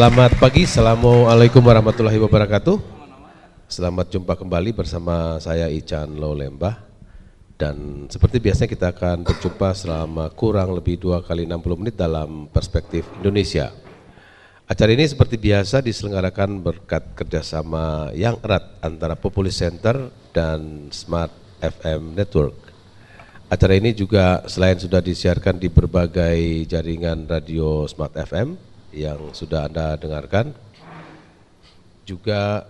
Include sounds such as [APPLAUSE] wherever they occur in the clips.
Selamat pagi, Assalamualaikum warahmatullahi wabarakatuh. Selamat jumpa kembali bersama saya Ican Lembah Dan seperti biasanya kita akan berjumpa selama kurang lebih dua kali 60 menit dalam perspektif Indonesia. Acara ini seperti biasa diselenggarakan berkat kerjasama yang erat antara Populi Center dan Smart FM Network. Acara ini juga selain sudah disiarkan di berbagai jaringan radio Smart FM, yang sudah Anda dengarkan juga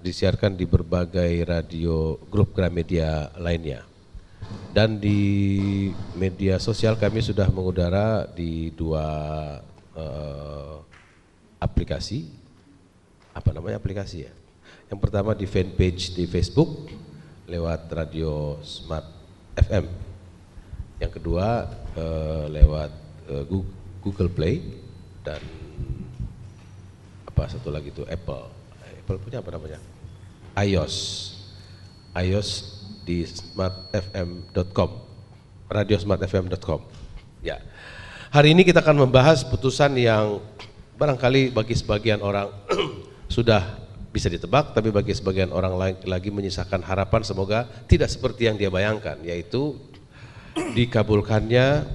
disiarkan di berbagai radio grup Gramedia lainnya. Dan di media sosial kami sudah mengudara di dua uh, aplikasi. Apa namanya aplikasi ya? Yang pertama di fanpage di Facebook lewat Radio Smart FM. Yang kedua uh, lewat uh, Google Play dan apa satu lagi itu Apple. Apple punya apa namanya? iOS. iOS di smartfm.com. Radio smartfm.com. Ya. Hari ini kita akan membahas putusan yang barangkali bagi sebagian orang [CLEARS THROAT] sudah bisa ditebak, tapi bagi sebagian orang lagi menyisakan harapan semoga tidak seperti yang dia bayangkan, yaitu dikabulkannya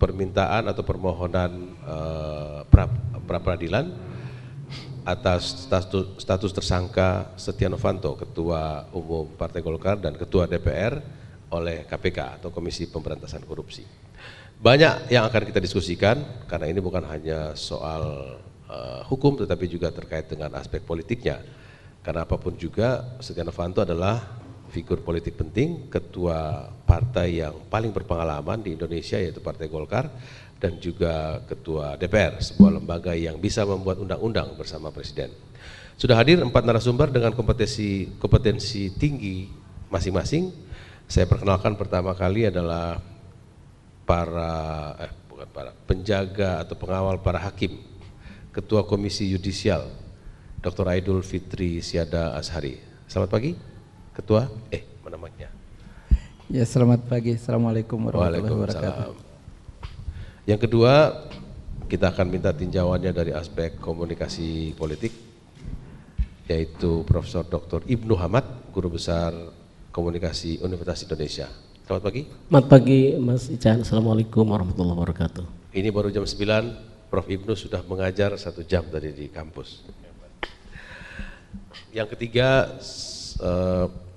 permintaan atau permohonan uh, pra, peradilan atas status, status tersangka Setia Novanto, Ketua Umum Partai Golkar dan Ketua DPR oleh KPK atau Komisi Pemberantasan Korupsi. Banyak yang akan kita diskusikan karena ini bukan hanya soal uh, hukum tetapi juga terkait dengan aspek politiknya. Karena apapun juga Setia Novanto adalah figur politik penting, ketua partai yang paling berpengalaman di Indonesia yaitu Partai Golkar dan juga ketua DPR, sebuah lembaga yang bisa membuat undang-undang bersama presiden. Sudah hadir empat narasumber dengan kompetensi kompetensi tinggi masing-masing. Saya perkenalkan pertama kali adalah para eh, bukan para penjaga atau pengawal para hakim, Ketua Komisi Yudisial, Dr. Aidul Fitri Siada Ashari. Selamat pagi. Ketua, eh mana Ya selamat pagi, Assalamualaikum warahmatullahi wabarakatuh. Yang kedua, kita akan minta tinjauannya dari aspek komunikasi politik, yaitu Profesor Dr. Ibnu Hamad, Guru Besar Komunikasi Universitas Indonesia. Selamat pagi. Selamat pagi Mas Ican, Assalamualaikum warahmatullahi wabarakatuh. Ini baru jam 9, Prof. Ibnu sudah mengajar satu jam tadi di kampus. Yang ketiga, eh,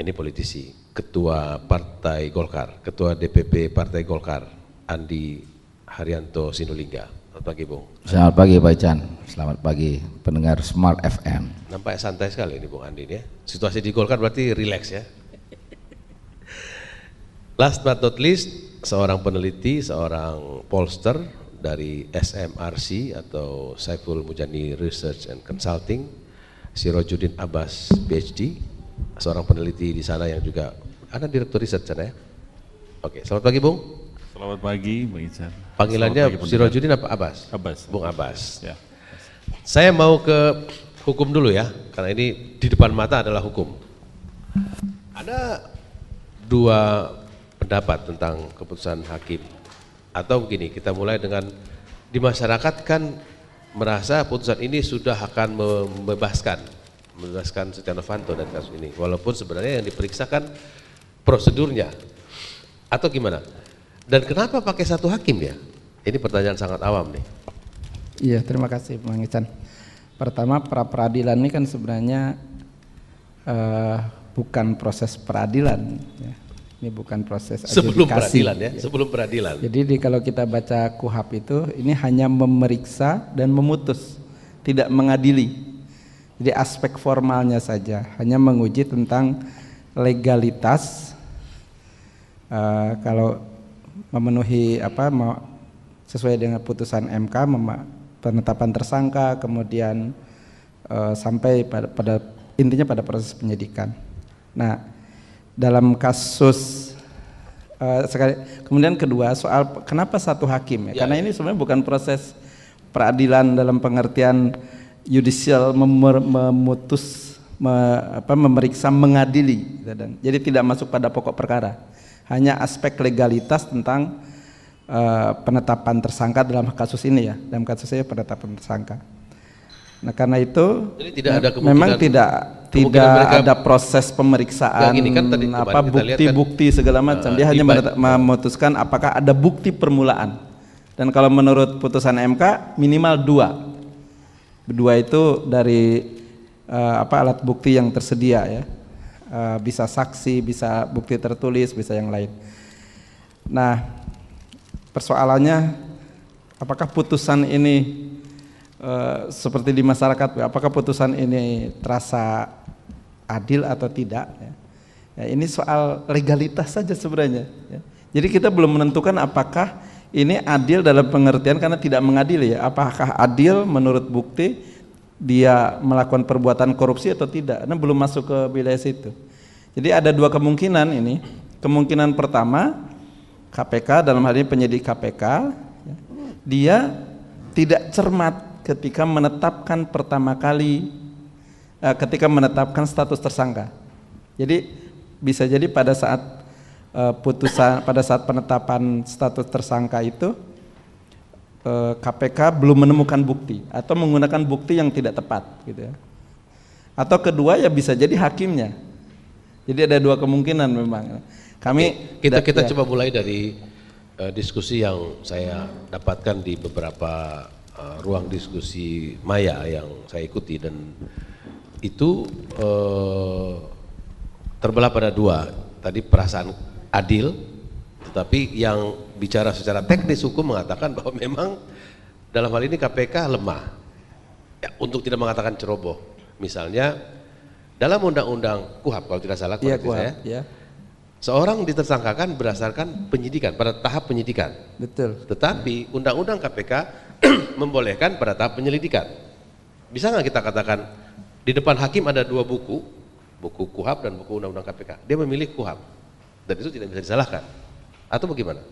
ini politisi, Ketua Partai Golkar, Ketua DPP Partai Golkar, Andi Haryanto Sinulinga. Selamat pagi, Bung. Selamat pagi, Pak Ican. Selamat pagi, pendengar Smart FM. Nampak santai sekali ini, Bung Andi. Ya. Situasi di Golkar berarti relax ya. Last but not least, seorang peneliti, seorang polster dari SMRC atau Saiful Mujani Research and Consulting, Sirojudin Abbas, PhD, seorang peneliti di sana yang juga ada direktur riset sana ya. Oke, selamat pagi Bung. Selamat pagi Bung Ican. Panggilannya pagi, Sirojudin apa Abbas? Abbas. Bung Abbas. Ya. Saya mau ke hukum dulu ya, karena ini di depan mata adalah hukum. Ada dua pendapat tentang keputusan hakim. Atau begini, kita mulai dengan di masyarakat kan merasa putusan ini sudah akan membebaskan menjelaskan Setia Novanto dan kasus ini. Walaupun sebenarnya yang diperiksakan prosedurnya. Atau gimana? Dan kenapa pakai satu hakim ya? Ini pertanyaan sangat awam nih. Iya, terima kasih Bang Ican. Pertama, pra peradilan ini kan sebenarnya uh, bukan proses peradilan. Ya. Ini bukan proses sebelum peradilan ya, ya, sebelum peradilan. Jadi di, kalau kita baca kuhap itu, ini hanya memeriksa dan memutus, tidak mengadili. Jadi aspek formalnya saja hanya menguji tentang legalitas uh, kalau memenuhi apa mau sesuai dengan putusan MK penetapan tersangka kemudian uh, sampai pada, pada intinya pada proses penyidikan. Nah, dalam kasus uh, sekali, kemudian kedua soal kenapa satu hakim ya? ya Karena ya. ini sebenarnya bukan proses peradilan dalam pengertian judicial memutus me, apa, memeriksa mengadili jadi tidak masuk pada pokok perkara hanya aspek legalitas tentang uh, penetapan tersangka dalam kasus ini ya dalam kasus saya penetapan tersangka nah karena itu jadi tidak ada memang tidak tidak ada proses pemeriksaan ini kan tadi apa bukti-bukti kan, segala macam uh, dia eh, hanya memutuskan apakah ada bukti permulaan dan kalau menurut putusan MK minimal dua Dua itu dari uh, apa alat bukti yang tersedia ya. Uh, bisa saksi, bisa bukti tertulis, bisa yang lain. Nah, persoalannya apakah putusan ini uh, seperti di masyarakat apakah putusan ini terasa adil atau tidak ya. Ya, ini soal legalitas saja sebenarnya ya. jadi kita belum menentukan apakah ini adil dalam pengertian karena tidak mengadili ya. Apakah adil menurut bukti dia melakukan perbuatan korupsi atau tidak? Nah, belum masuk ke wilayah situ. Jadi ada dua kemungkinan ini. Kemungkinan pertama KPK dalam hal ini penyidik KPK ya, dia tidak cermat ketika menetapkan pertama kali eh, ketika menetapkan status tersangka. Jadi bisa jadi pada saat Eh, putusan pada saat penetapan status tersangka itu KPK eh, belum menemukan bukti atau menggunakan bukti yang tidak tepat gitu ya. Atau kedua ya bisa jadi hakimnya. Jadi ada dua kemungkinan memang. Kami kita kita ya. coba mulai dari uh, diskusi yang saya dapatkan di beberapa uh, ruang diskusi maya yang saya ikuti dan itu uh, terbelah pada dua tadi perasaan adil, tetapi yang bicara secara teknis hukum mengatakan bahwa memang dalam hal ini KPK lemah ya, untuk tidak mengatakan ceroboh. Misalnya dalam undang-undang KUHAP kalau tidak salah iya, ya, kuhab, saya, ya. seorang ditersangkakan berdasarkan penyidikan pada tahap penyidikan. Betul. Tetapi undang-undang KPK [CLEARS THROAT] membolehkan pada tahap penyelidikan. Bisa nggak kita katakan di depan hakim ada dua buku, buku KUHAP dan buku undang-undang KPK. Dia memilih KUHAP dan itu tidak bisa disalahkan. Atau bagaimana?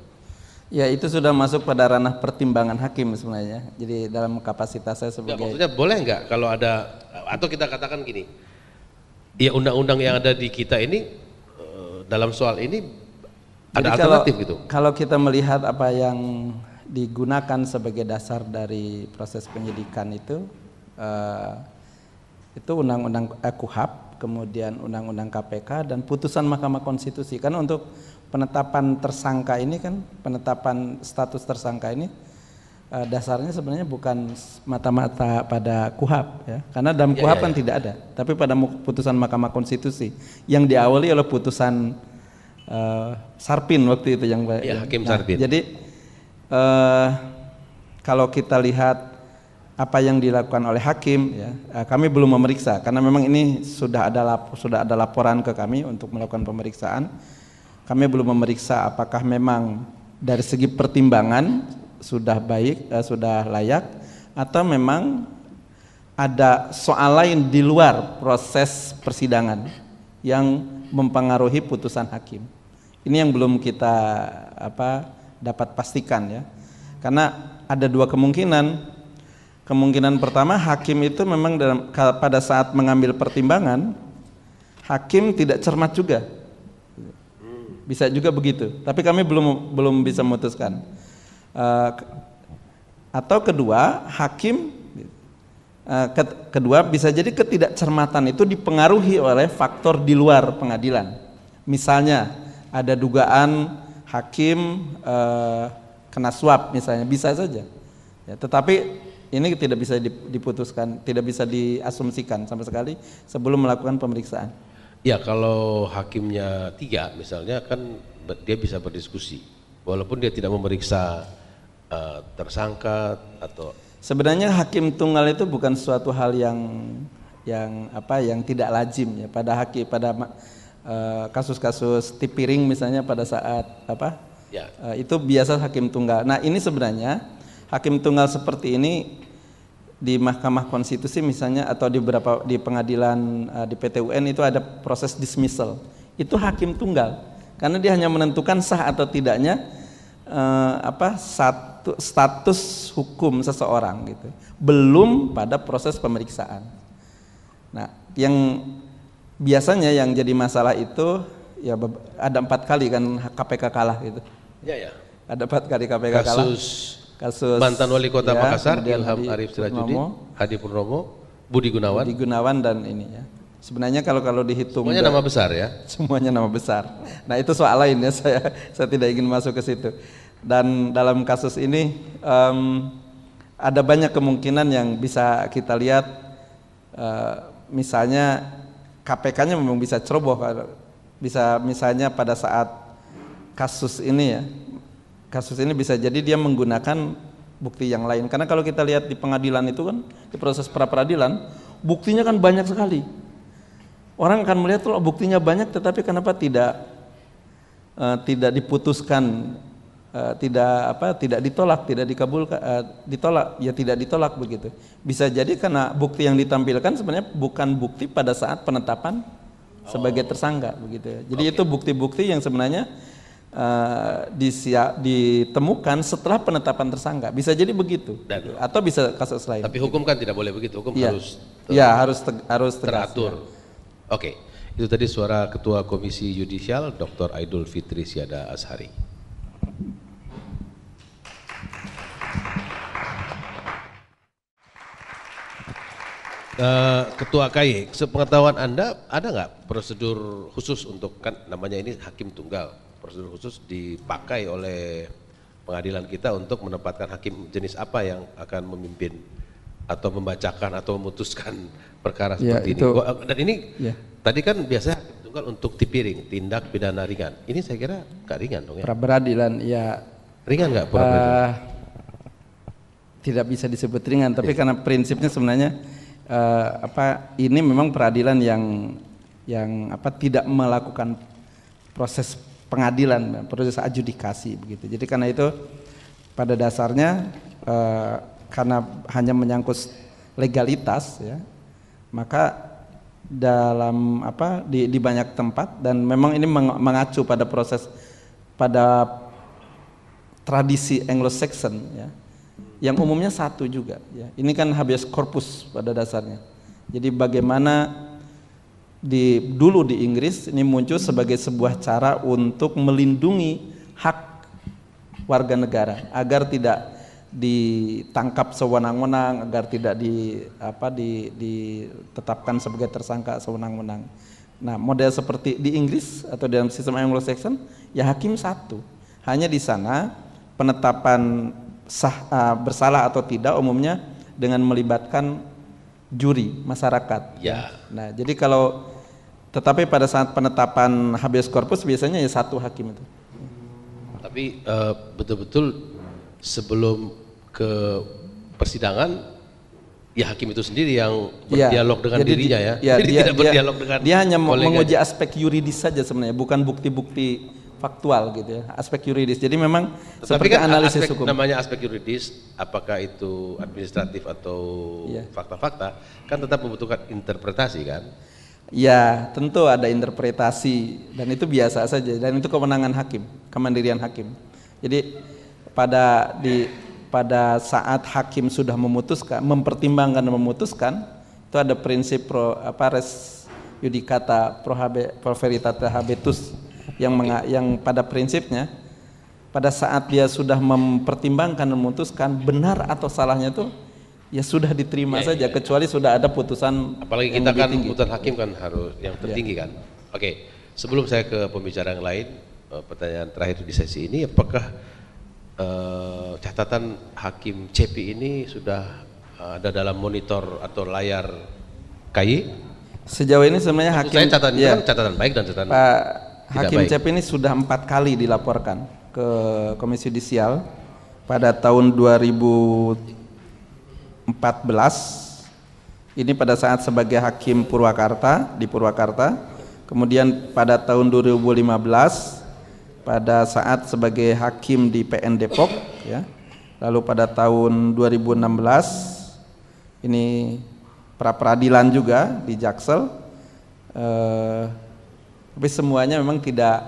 Ya itu sudah masuk pada ranah pertimbangan hakim sebenarnya. Jadi dalam kapasitas saya sebagai. maksudnya boleh nggak kalau ada atau kita katakan gini, ya undang-undang yang ada di kita ini eh, dalam soal ini ada Jadi alternatif kalau, gitu. Kalau kita melihat apa yang digunakan sebagai dasar dari proses penyidikan itu, uh, itu undang-undang eh, KUHAP kemudian Undang-Undang KPK dan putusan Mahkamah Konstitusi. kan untuk penetapan tersangka ini kan penetapan status tersangka ini eh, dasarnya sebenarnya bukan mata-mata pada Kuhap, ya karena dalam iya, Kuhap kuhab ya, ya. kan iya. tidak ada tapi pada putusan Mahkamah Konstitusi yang diawali oleh putusan uh, Sarpin waktu itu yang ya, Hakim nah, Sarpin jadi uh, kalau kita lihat apa yang dilakukan oleh hakim ya eh, kami belum memeriksa karena memang ini sudah ada sudah ada laporan ke kami untuk melakukan pemeriksaan kami belum memeriksa apakah memang dari segi pertimbangan sudah baik eh, sudah layak atau memang ada soal lain di luar proses persidangan yang mempengaruhi putusan hakim ini yang belum kita apa dapat pastikan ya karena ada dua kemungkinan Kemungkinan pertama hakim itu memang dalam, pada saat mengambil pertimbangan hakim tidak cermat juga. Bisa juga begitu. Tapi kami belum belum bisa memutuskan. Uh, atau kedua hakim eh, kedua bisa jadi ketidakcermatan itu dipengaruhi oleh faktor di luar pengadilan. Misalnya ada dugaan hakim uh, kena suap misalnya bisa saja. Ya, tetapi ini tidak bisa diputuskan, tidak bisa diasumsikan sama sekali sebelum melakukan pemeriksaan. Ya kalau hakimnya tiga misalnya kan dia bisa berdiskusi, walaupun dia tidak memeriksa uh, tersangka atau. Sebenarnya hakim tunggal itu bukan suatu hal yang yang apa yang tidak lazim ya pada hakim pada eh, kasus-kasus uh, tipiring misalnya pada saat apa ya. uh, itu biasa hakim tunggal. Nah ini sebenarnya hakim tunggal seperti ini di Mahkamah Konstitusi misalnya atau di beberapa di pengadilan eh, di PTUN itu ada proses dismissal. Itu hakim tunggal karena dia hanya menentukan sah atau tidaknya eh, apa satu status hukum seseorang gitu. Belum pada proses pemeriksaan. Nah, yang biasanya yang jadi masalah itu ya ada empat kali kan KPK kalah gitu. Ya ya. Ada empat kali KPK Kasus kalah. Kasus kasus mantan wali kota ya, Makassar Ilham Hadi Arif Sirajudin, Hadi Purnomo, Budi Gunawan. Budi Gunawan dan ini ya. Sebenarnya kalau kalau dihitung semuanya nama besar ya. [LAUGHS] Semuanya nama besar. Nah, itu soal lain ya [LAUGHS] saya saya tidak ingin masuk ke situ. Dan dalam kasus ini um, ada banyak kemungkinan yang bisa kita lihat uh, misalnya KPK-nya memang bisa ceroboh bisa misalnya pada saat kasus ini ya kasus ini bisa jadi dia menggunakan bukti yang lain. Karena kalau kita lihat di pengadilan itu kan di proses pra peradilan buktinya kan banyak sekali. Orang akan melihat loh buktinya banyak, tetapi kenapa tidak uh, tidak diputuskan, uh, tidak apa, tidak ditolak, tidak dikabulkan, uh, ditolak, ya tidak ditolak begitu. Bisa jadi karena bukti yang ditampilkan sebenarnya bukan bukti pada saat penetapan sebagai oh. tersangka begitu. Ya. Jadi okay. itu bukti-bukti yang sebenarnya Uh, disia, ditemukan setelah penetapan tersangka. Bisa jadi begitu. Dan, atau bisa kasus lain. Tapi hukum kan tidak boleh begitu. Hukum ya. harus ter, ya harus te harus tegas, teratur. Ya. Oke. Itu tadi suara Ketua Komisi Yudisial Dr. Aidul Fitri Siada Ashari. Eh, Ketua KAI, sepengetahuan Anda ada nggak prosedur khusus untuk kan namanya ini hakim tunggal? prosedur khusus dipakai oleh pengadilan kita untuk menempatkan hakim jenis apa yang akan memimpin atau membacakan atau memutuskan [LAUGHS] perkara ya, seperti itu. ini. Dan ini ya. tadi kan biasanya hakim tunggal kan untuk tipiring, tindak pidana ringan. Ini saya kira gak ringan dong ya. Peradilan ya ringan nggak uh, tidak bisa disebut ringan, tapi ya. karena prinsipnya sebenarnya uh, apa ini memang peradilan yang yang apa tidak melakukan proses pengadilan, proses adjudikasi begitu. Jadi karena itu pada dasarnya e, karena hanya menyangkut legalitas ya, maka dalam apa di, di banyak tempat dan memang ini mengacu pada proses pada tradisi Anglo-Saxon ya yang umumnya satu juga ya. Ini kan habeas corpus pada dasarnya. Jadi bagaimana di dulu di Inggris ini muncul sebagai sebuah cara untuk melindungi hak warga negara agar tidak ditangkap sewenang-wenang agar tidak di apa di, ditetapkan sebagai tersangka sewenang-wenang. Nah, model seperti di Inggris atau dalam sistem Anglo-Saxon ya hakim satu. Hanya di sana penetapan sah, eh, bersalah atau tidak umumnya dengan melibatkan juri masyarakat. Ya. Nah, jadi kalau tetapi pada saat penetapan habeas corpus biasanya ya satu hakim itu. Tapi betul eh, betul-betul sebelum ke persidangan ya hakim itu sendiri yang ya. berdialog ya, dengan jadi dirinya ya. ya jadi dia, tidak berdialog dia, dengan Dia hanya menguji aspek yuridis saja sebenarnya, bukan bukti-bukti faktual gitu ya, aspek yuridis. Jadi memang Tetapi seperti kan analisis aspek, hukum. Namanya aspek yuridis, apakah itu administratif atau iya. fakta-fakta, ya. kan tetap membutuhkan interpretasi kan? Ya, tentu ada interpretasi dan itu biasa saja dan itu kewenangan hakim, kemandirian hakim. Jadi pada di pada saat hakim sudah memutuskan, mempertimbangkan dan memutuskan, itu ada prinsip pro apa res yudikata pro, habe, pro veritate habetus yang menga, yang pada prinsipnya pada saat dia sudah mempertimbangkan dan memutuskan benar atau salahnya itu ya sudah diterima ya, ya saja ya. kecuali sudah ada putusan apalagi kita kan tinggi. putusan hakim kan harus yang tertinggi ya. kan oke sebelum saya ke pembicaraan yang lain eh, pertanyaan terakhir di sesi ini apakah uh, catatan hakim CP ini sudah eh, ada dalam monitor atau layar KI sejauh ini sebenarnya hakim saya catatan ya. kan catatan baik dan catatan Pak Hakim baik. Cep ini sudah empat kali dilaporkan ke Komisi Yudisial pada tahun 2014 ini pada saat sebagai hakim Purwakarta di Purwakarta kemudian pada tahun 2015 pada saat sebagai hakim di PN Depok ya lalu pada tahun 2016 ini pra peradilan juga di Jaksel eh, tapi semuanya memang tidak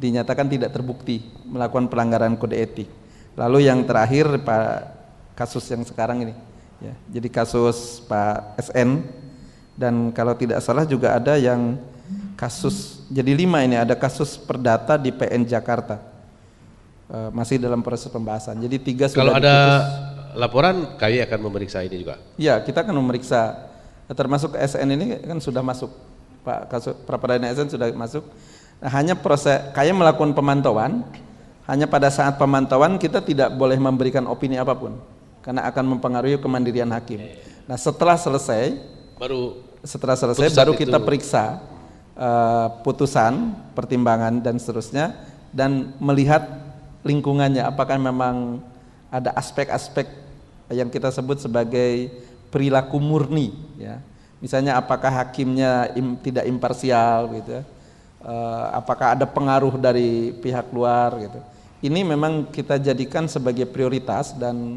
dinyatakan tidak terbukti melakukan pelanggaran kode etik. Lalu yang terakhir Pak kasus yang sekarang ini. Ya, jadi kasus Pak SN dan kalau tidak salah juga ada yang kasus jadi lima ini ada kasus perdata di PN Jakarta e, masih dalam proses pembahasan. Jadi tiga sudah kalau ada diputus. laporan KAI akan memeriksa ini juga. Ya kita akan memeriksa termasuk SN ini kan sudah masuk Pak Kasus Prapadana Ezen sudah masuk. Nah, hanya proses kayak melakukan pemantauan, hanya pada saat pemantauan kita tidak boleh memberikan opini apapun karena akan mempengaruhi kemandirian hakim. Nah, setelah selesai baru setelah selesai baru kita itu. periksa uh, putusan, pertimbangan dan seterusnya dan melihat lingkungannya apakah memang ada aspek-aspek yang kita sebut sebagai perilaku murni ya Misalnya apakah hakimnya im, tidak imparsial gitu Uh, apakah ada pengaruh dari pihak luar gitu. Ini memang kita jadikan sebagai prioritas dan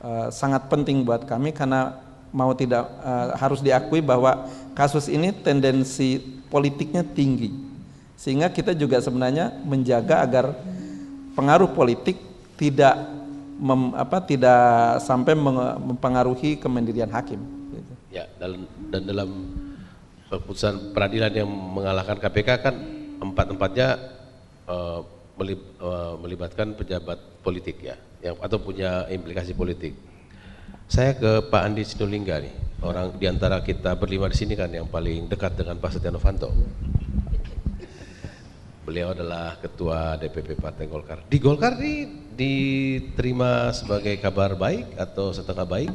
uh, sangat penting buat kami karena mau tidak uh, harus diakui bahwa kasus ini tendensi politiknya tinggi. Sehingga kita juga sebenarnya menjaga agar pengaruh politik tidak mem, apa tidak sampai mempengaruhi kemandirian hakim. Ya, dan, dan dalam keputusan peradilan yang mengalahkan KPK kan empat-empatnya uh, eh, eh, melibatkan pejabat politik ya, yang atau punya implikasi politik. Saya ke Pak Andi Sinulinga nih, orang diantara kita berlima di sini kan yang paling dekat dengan Pak Setia Novanto. Beliau adalah ketua DPP Partai Golkar. Di Golkar ini diterima sebagai kabar baik atau setengah baik?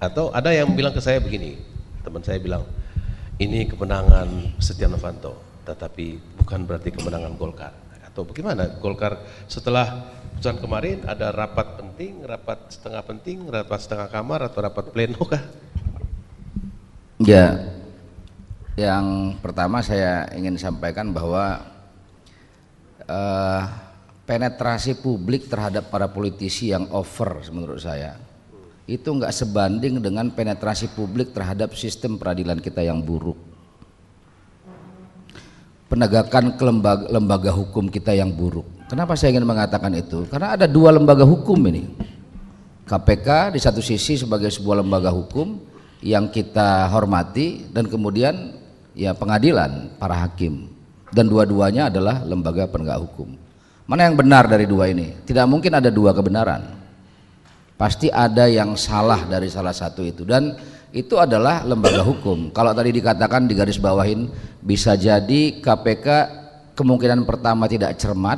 Atau ada yang bilang ke saya begini, teman saya bilang, ini kemenangan Setia Novanto, tetapi bukan berarti kemenangan Golkar. Atau bagaimana Golkar setelah putusan kemarin ada rapat penting, rapat setengah penting, rapat setengah kamar atau rapat pleno kah? Ya, yang pertama saya ingin sampaikan bahwa uh, penetrasi publik terhadap para politisi yang over menurut saya itu nggak sebanding dengan penetrasi publik terhadap sistem peradilan kita yang buruk penegakan lembaga, lembaga hukum kita yang buruk kenapa saya ingin mengatakan itu karena ada dua lembaga hukum ini KPK di satu sisi sebagai sebuah lembaga hukum yang kita hormati dan kemudian ya pengadilan para hakim dan dua-duanya adalah lembaga penegak hukum mana yang benar dari dua ini tidak mungkin ada dua kebenaran pasti ada yang salah dari salah satu itu dan itu adalah lembaga hukum. Kalau tadi dikatakan di garis bawahin bisa jadi KPK kemungkinan pertama tidak cermat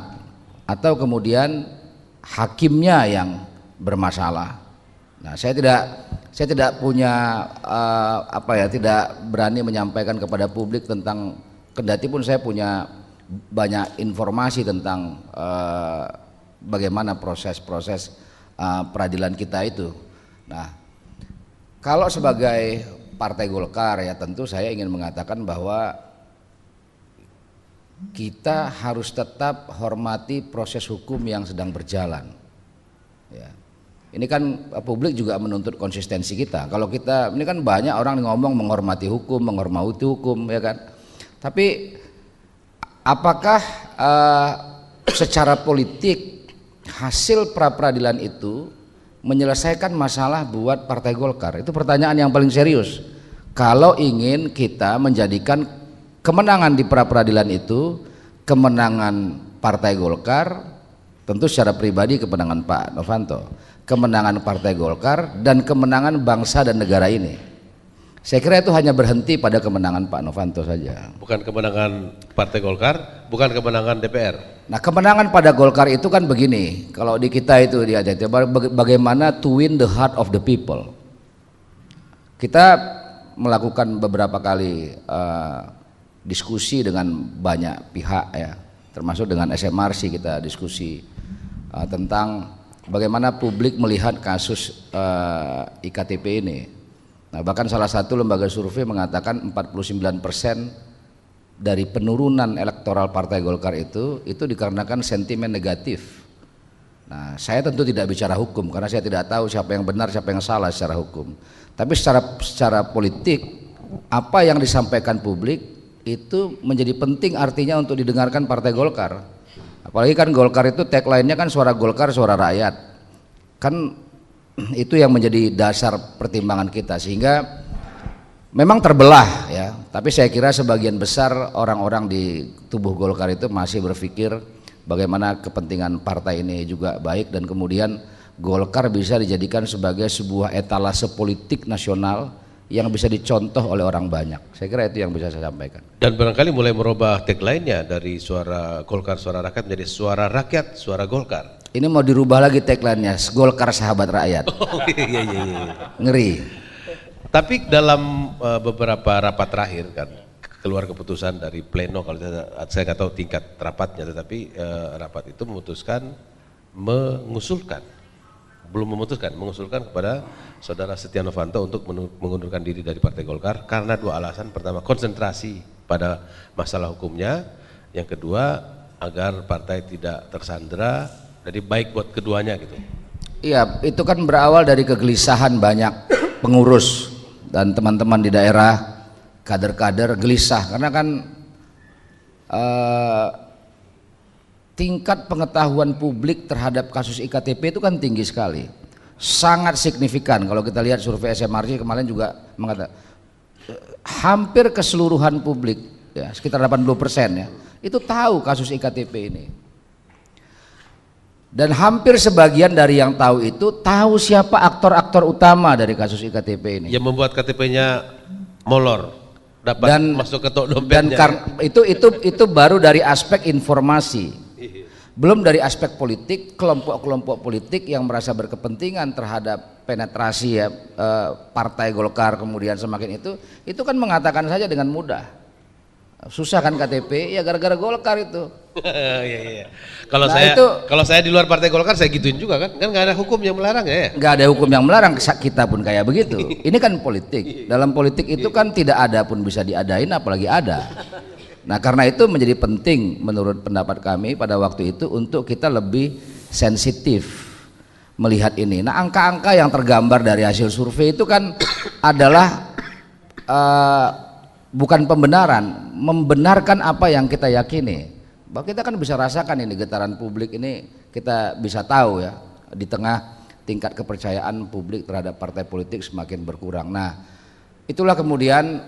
atau kemudian hakimnya yang bermasalah. Nah, saya tidak saya tidak punya uh, apa ya, tidak berani menyampaikan kepada publik tentang kendati pun saya punya banyak informasi tentang uh, bagaimana proses-proses uh, peradilan kita itu. Nah, kalau sebagai Partai Golkar ya tentu saya ingin mengatakan bahwa kita harus tetap hormati proses hukum yang sedang berjalan. Ya. Ini kan eh, publik juga menuntut konsistensi kita. Kalau kita ini kan banyak orang ngomong menghormati hukum, menghormati hukum, ya kan. Tapi apakah uh, secara politik hasil pra peradilan itu menyelesaikan masalah buat Partai Golkar? Itu pertanyaan yang paling serius. Kalau ingin kita menjadikan kemenangan di pra peradilan itu kemenangan Partai Golkar, tentu secara pribadi kemenangan Pak Novanto, kemenangan Partai Golkar dan kemenangan bangsa dan negara ini. Saya kira itu hanya berhenti pada kemenangan Pak Novanto saja. Bukan kemenangan Partai Golkar, bukan kemenangan DPR. Nah, kemenangan pada Golkar itu kan begini. Kalau di kita itu dia jadi, bagaimana to win the heart of the people. Kita melakukan beberapa kali uh, diskusi dengan banyak pihak ya, termasuk dengan SMRC kita diskusi uh, tentang bagaimana publik melihat kasus uh, eh, IKTP ini Nah, bahkan salah satu lembaga survei mengatakan 49% persen dari penurunan elektoral Partai Golkar itu itu dikarenakan sentimen negatif. Nah, saya tentu tidak bicara hukum karena saya tidak tahu siapa yang benar, siapa yang salah secara hukum. Tapi secara secara politik apa yang disampaikan publik itu menjadi penting artinya untuk didengarkan Partai Golkar. Apalagi kan Golkar itu tagline-nya kan suara Golkar suara rakyat. Kan itu yang menjadi dasar pertimbangan kita sehingga memang terbelah ya tapi saya kira sebagian besar orang-orang di tubuh Golkar itu masih berpikir bagaimana kepentingan partai ini juga baik dan kemudian Golkar bisa dijadikan sebagai sebuah etalase politik nasional yang bisa dicontoh oleh orang banyak. Saya kira itu yang bisa saya sampaikan. Dan barangkali mulai merubah tagline-nya dari suara Golkar suara rakyat menjadi suara rakyat suara Golkar. Ini mau dirubah lagi tagline-nya, Golkar sahabat rakyat. Oh, iya, iya, iya. iya. Ngeri. Tapi dalam uh, beberapa rapat terakhir kan keluar keputusan dari pleno kalau saya nggak tahu tingkat rapatnya, tetapi uh, rapat itu memutuskan mengusulkan belum memutuskan mengusulkan kepada saudara Setia Novanto untuk mengundurkan diri dari Partai Golkar karena dua alasan. Pertama, konsentrasi pada masalah hukumnya. Yang kedua, agar partai tidak tersandra jadi baik buat keduanya gitu. Iya, itu kan berawal dari kegelisahan banyak pengurus dan teman-teman di daerah kader-kader gelisah karena kan eh, tingkat pengetahuan publik terhadap kasus iktp itu kan tinggi sekali sangat signifikan kalau kita lihat survei SMRC kemarin juga mengatakan eh, hampir keseluruhan publik ya sekitar 80 persen ya itu tahu kasus iktp ini dan hampir sebagian dari yang tahu itu tahu siapa aktor-aktor utama dari kasus iktp ini. Yang membuat KTP-nya molor dapat dan, masuk ke tok Dan itu itu itu baru dari aspek informasi. Iya. Belum dari aspek politik, kelompok-kelompok politik yang merasa berkepentingan terhadap penetrasi ya eh, partai Golkar kemudian semakin itu, itu kan mengatakan saja dengan mudah Susah kan KTP? Ya gara-gara Golkar itu. [LAUGHS] Iya iya. Kalau nah, saya itu, kalau saya di luar partai Golkar saya gituin juga kan. Kan nggak ada hukum yang melarang ya. Nggak ada hukum yang melarang kita pun kayak begitu. [LAUGHS] Ini kan politik. Dalam politik itu kan tidak ada pun bisa diadain apalagi ada. Nah, karena itu menjadi penting menurut pendapat kami pada waktu itu untuk kita lebih sensitif melihat ini. Nah, angka-angka yang tergambar dari hasil survei itu kan [COUGHS] adalah uh, bukan pembenaran, membenarkan apa yang kita yakini. Bahwa kita kan bisa rasakan ini getaran publik ini kita bisa tahu ya di tengah tingkat kepercayaan publik terhadap partai politik semakin berkurang. Nah, itulah kemudian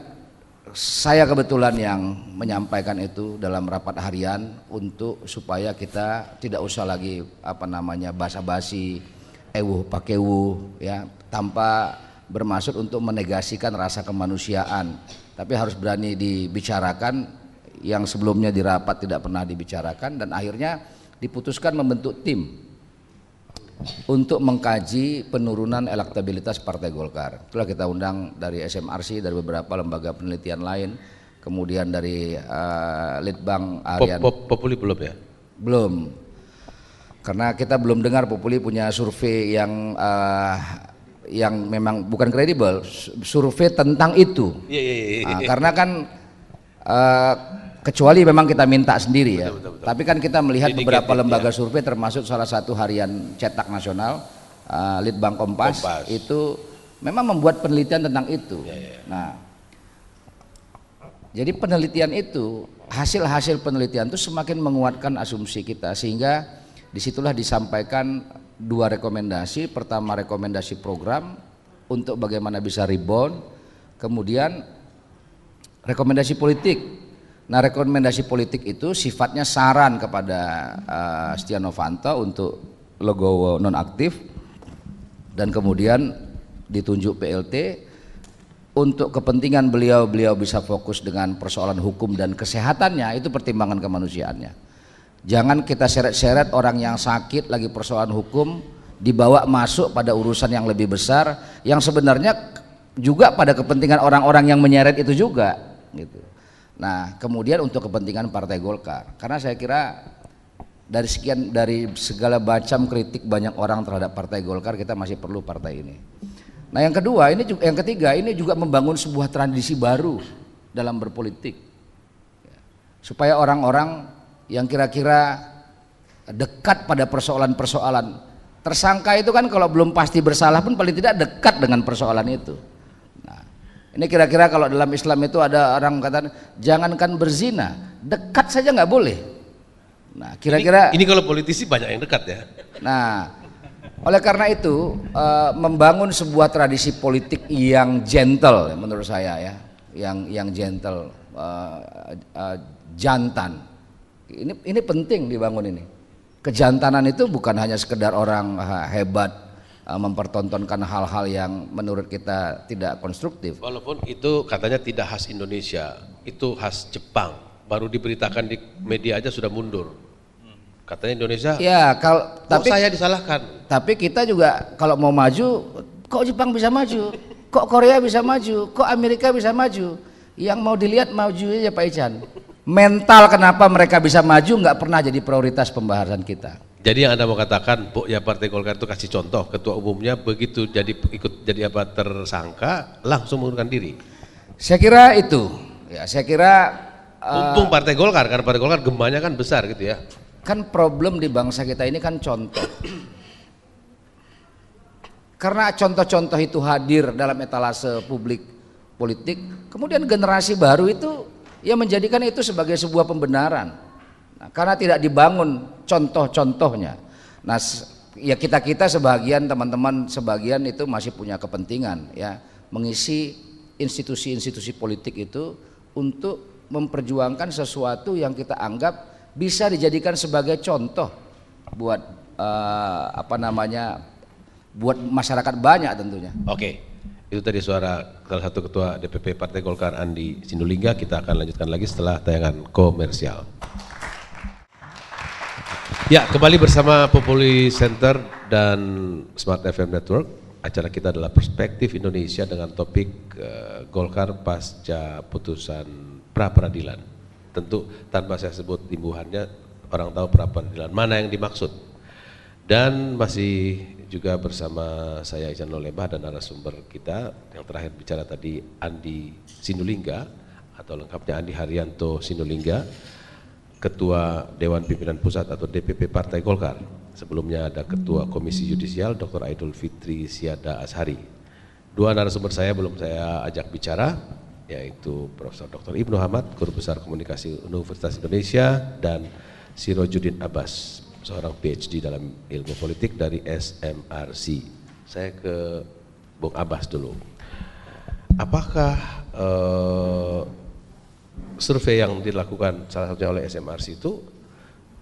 saya kebetulan yang menyampaikan itu dalam rapat harian untuk supaya kita tidak usah lagi apa namanya basa-basi ewu pakewu ya tanpa bermaksud untuk menegasikan rasa kemanusiaan tapi harus berani dibicarakan yang sebelumnya di rapat tidak pernah dibicarakan dan akhirnya diputuskan membentuk tim untuk mengkaji penurunan elektabilitas Partai Golkar. Itulah kita undang dari SMRC, dari beberapa lembaga penelitian lain, kemudian dari uh, Litbang Aryan. Pop, pop, populi belum ya? Belum. Karena kita belum dengar Populi punya survei yang uh, yang memang bukan kredibel survei tentang itu yeah, yeah, yeah, nah, karena kan uh, kecuali memang kita minta sendiri ya betul, betul, tapi kan kita melihat Jadi beberapa lembaga ya. survei termasuk salah satu harian cetak nasional uh, Litbang Kompas, Kompas itu memang membuat penelitian tentang itu iya, iya. nah jadi penelitian itu, hasil-hasil penelitian itu semakin menguatkan asumsi kita sehingga disitulah disampaikan dua rekomendasi. Pertama rekomendasi program untuk bagaimana bisa rebound. Kemudian rekomendasi politik. Nah rekomendasi politik itu sifatnya saran kepada uh, Setia Novanto untuk logo nonaktif dan kemudian ditunjuk PLT untuk kepentingan beliau beliau bisa fokus dengan persoalan hukum dan kesehatannya itu pertimbangan kemanusiaannya. Jangan kita seret-seret orang yang sakit lagi persoalan hukum dibawa masuk pada urusan yang lebih besar yang sebenarnya juga pada kepentingan orang-orang yang menyeret itu juga gitu. Nah, kemudian untuk kepentingan Partai Golkar karena saya kira dari sekian dari segala macam kritik banyak orang terhadap Partai Golkar kita masih perlu partai ini. Nah, yang kedua ini juga yang ketiga ini juga membangun sebuah tradisi baru dalam berpolitik. Ya. Supaya orang-orang yang kira-kira dekat pada persoalan-persoalan. Tersangka itu kan kalau belum pasti bersalah pun paling tidak dekat dengan persoalan itu. Nah, ini kira-kira kalau dalam Islam itu ada orang kata jangankan berzina, dekat saja nggak boleh. Nah, kira-kira ini, ini kalau politisi banyak yang dekat ya. Nah, oleh karena itu e, membangun sebuah tradisi politik yang gentle menurut saya ya, yang yang gentle, e, e, jantan ini ini penting dibangun ini. Kejantanan itu bukan hanya sekedar orang ah, hebat ah, mempertontonkan hal-hal yang menurut kita tidak konstruktif. Walaupun itu katanya tidak khas Indonesia, itu khas Jepang. Baru diberitakan di media aja sudah mundur. Katanya Indonesia. Ya, kalau oh, tapi saya disalahkan. Tapi kita juga kalau mau maju, kok Jepang bisa maju? Kok Korea bisa maju? Kok Amerika bisa maju? Yang mau dilihat maju aja Pak Ican mental kenapa mereka bisa maju nggak pernah jadi prioritas pembahasan kita. Jadi yang Anda mau katakan, Bu, ya Partai Golkar itu kasih contoh, ketua umumnya begitu jadi ikut jadi apa tersangka langsung mengundurkan diri. Saya kira itu. Ya, saya kira uh, Partai Golkar karena Partai Golkar gemanya kan besar gitu ya. Kan problem di bangsa kita ini kan contoh. karena contoh-contoh itu hadir dalam etalase publik politik, kemudian generasi baru itu ia menjadikan itu sebagai sebuah pembenaran. Nah, karena tidak dibangun contoh-contohnya. Nah, ya kita-kita sebagian teman-teman sebagian itu masih punya kepentingan ya mengisi institusi-institusi politik itu untuk memperjuangkan sesuatu yang kita anggap bisa dijadikan sebagai contoh buat uh, apa namanya buat masyarakat banyak tentunya. Oke. Okay. Itu tadi suara salah satu ketua DPP Partai Golkar Andi Sindulingga. Kita akan lanjutkan lagi setelah tayangan komersial. Ya, kembali bersama Populi Center dan Smart FM Network. Acara kita adalah Perspektif Indonesia dengan topik uh, Golkar pasca putusan pra peradilan. Tentu tanpa saya sebut imbuhannya orang tahu pra peradilan mana yang dimaksud. Dan masih juga bersama saya Ijan Lolebah dan narasumber kita yang terakhir bicara tadi Andi Sinulinga atau lengkapnya Andi Haryanto Sinulinga Ketua Dewan Pimpinan Pusat atau DPP Partai Golkar sebelumnya ada Ketua Komisi Yudisial Dr. Aidul Fitri Siada Ashari dua narasumber saya belum saya ajak bicara yaitu Profesor Dr. Ibnu Hamad Guru Besar Komunikasi Universitas Indonesia dan Sirojudin Abbas seorang PhD dalam ilmu politik dari SMRC. Saya ke Bung Abbas dulu. Apakah eh, survei yang dilakukan salah satunya oleh SMRC itu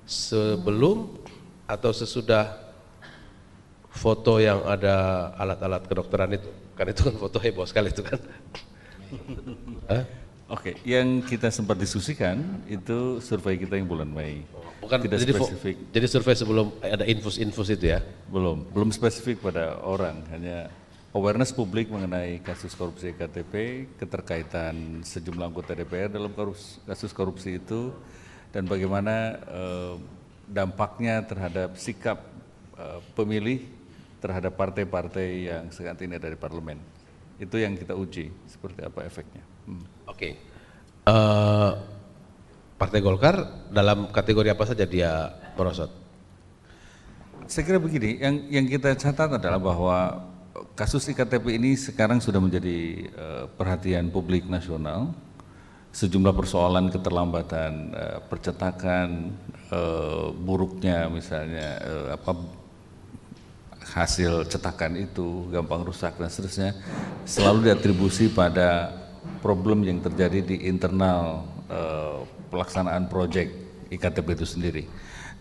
sebelum atau sesudah foto yang ada alat-alat kedokteran itu? Kan itu kan foto heboh sekali itu kan. [LAUGHS] Oke, okay, yang kita sempat diskusikan itu survei kita yang bulan Mei. Bukan tidak jadi spesifik. Jadi survei sebelum ada infus-infus itu ya? Belum, belum spesifik pada orang, hanya awareness publik mengenai kasus korupsi KTP, keterkaitan sejumlah anggota DPR dalam kasus korupsi itu, dan bagaimana eh, dampaknya terhadap sikap eh, pemilih terhadap partai-partai yang sekarang ini ada di parlemen. Itu yang kita uji, seperti apa efeknya. Hmm. Oke. Okay. Uh, eh, Partai Golkar dalam kategori apa saja dia merosot? Saya kira begini, yang yang kita catat adalah bahwa kasus iktp ini sekarang sudah menjadi eh, perhatian publik nasional. Sejumlah persoalan keterlambatan eh, percetakan eh, buruknya misalnya apa hasil cetakan itu gampang rusak dan seterusnya selalu diatribusi pada problem yang terjadi di internal pelaksanaan proyek iktp itu sendiri.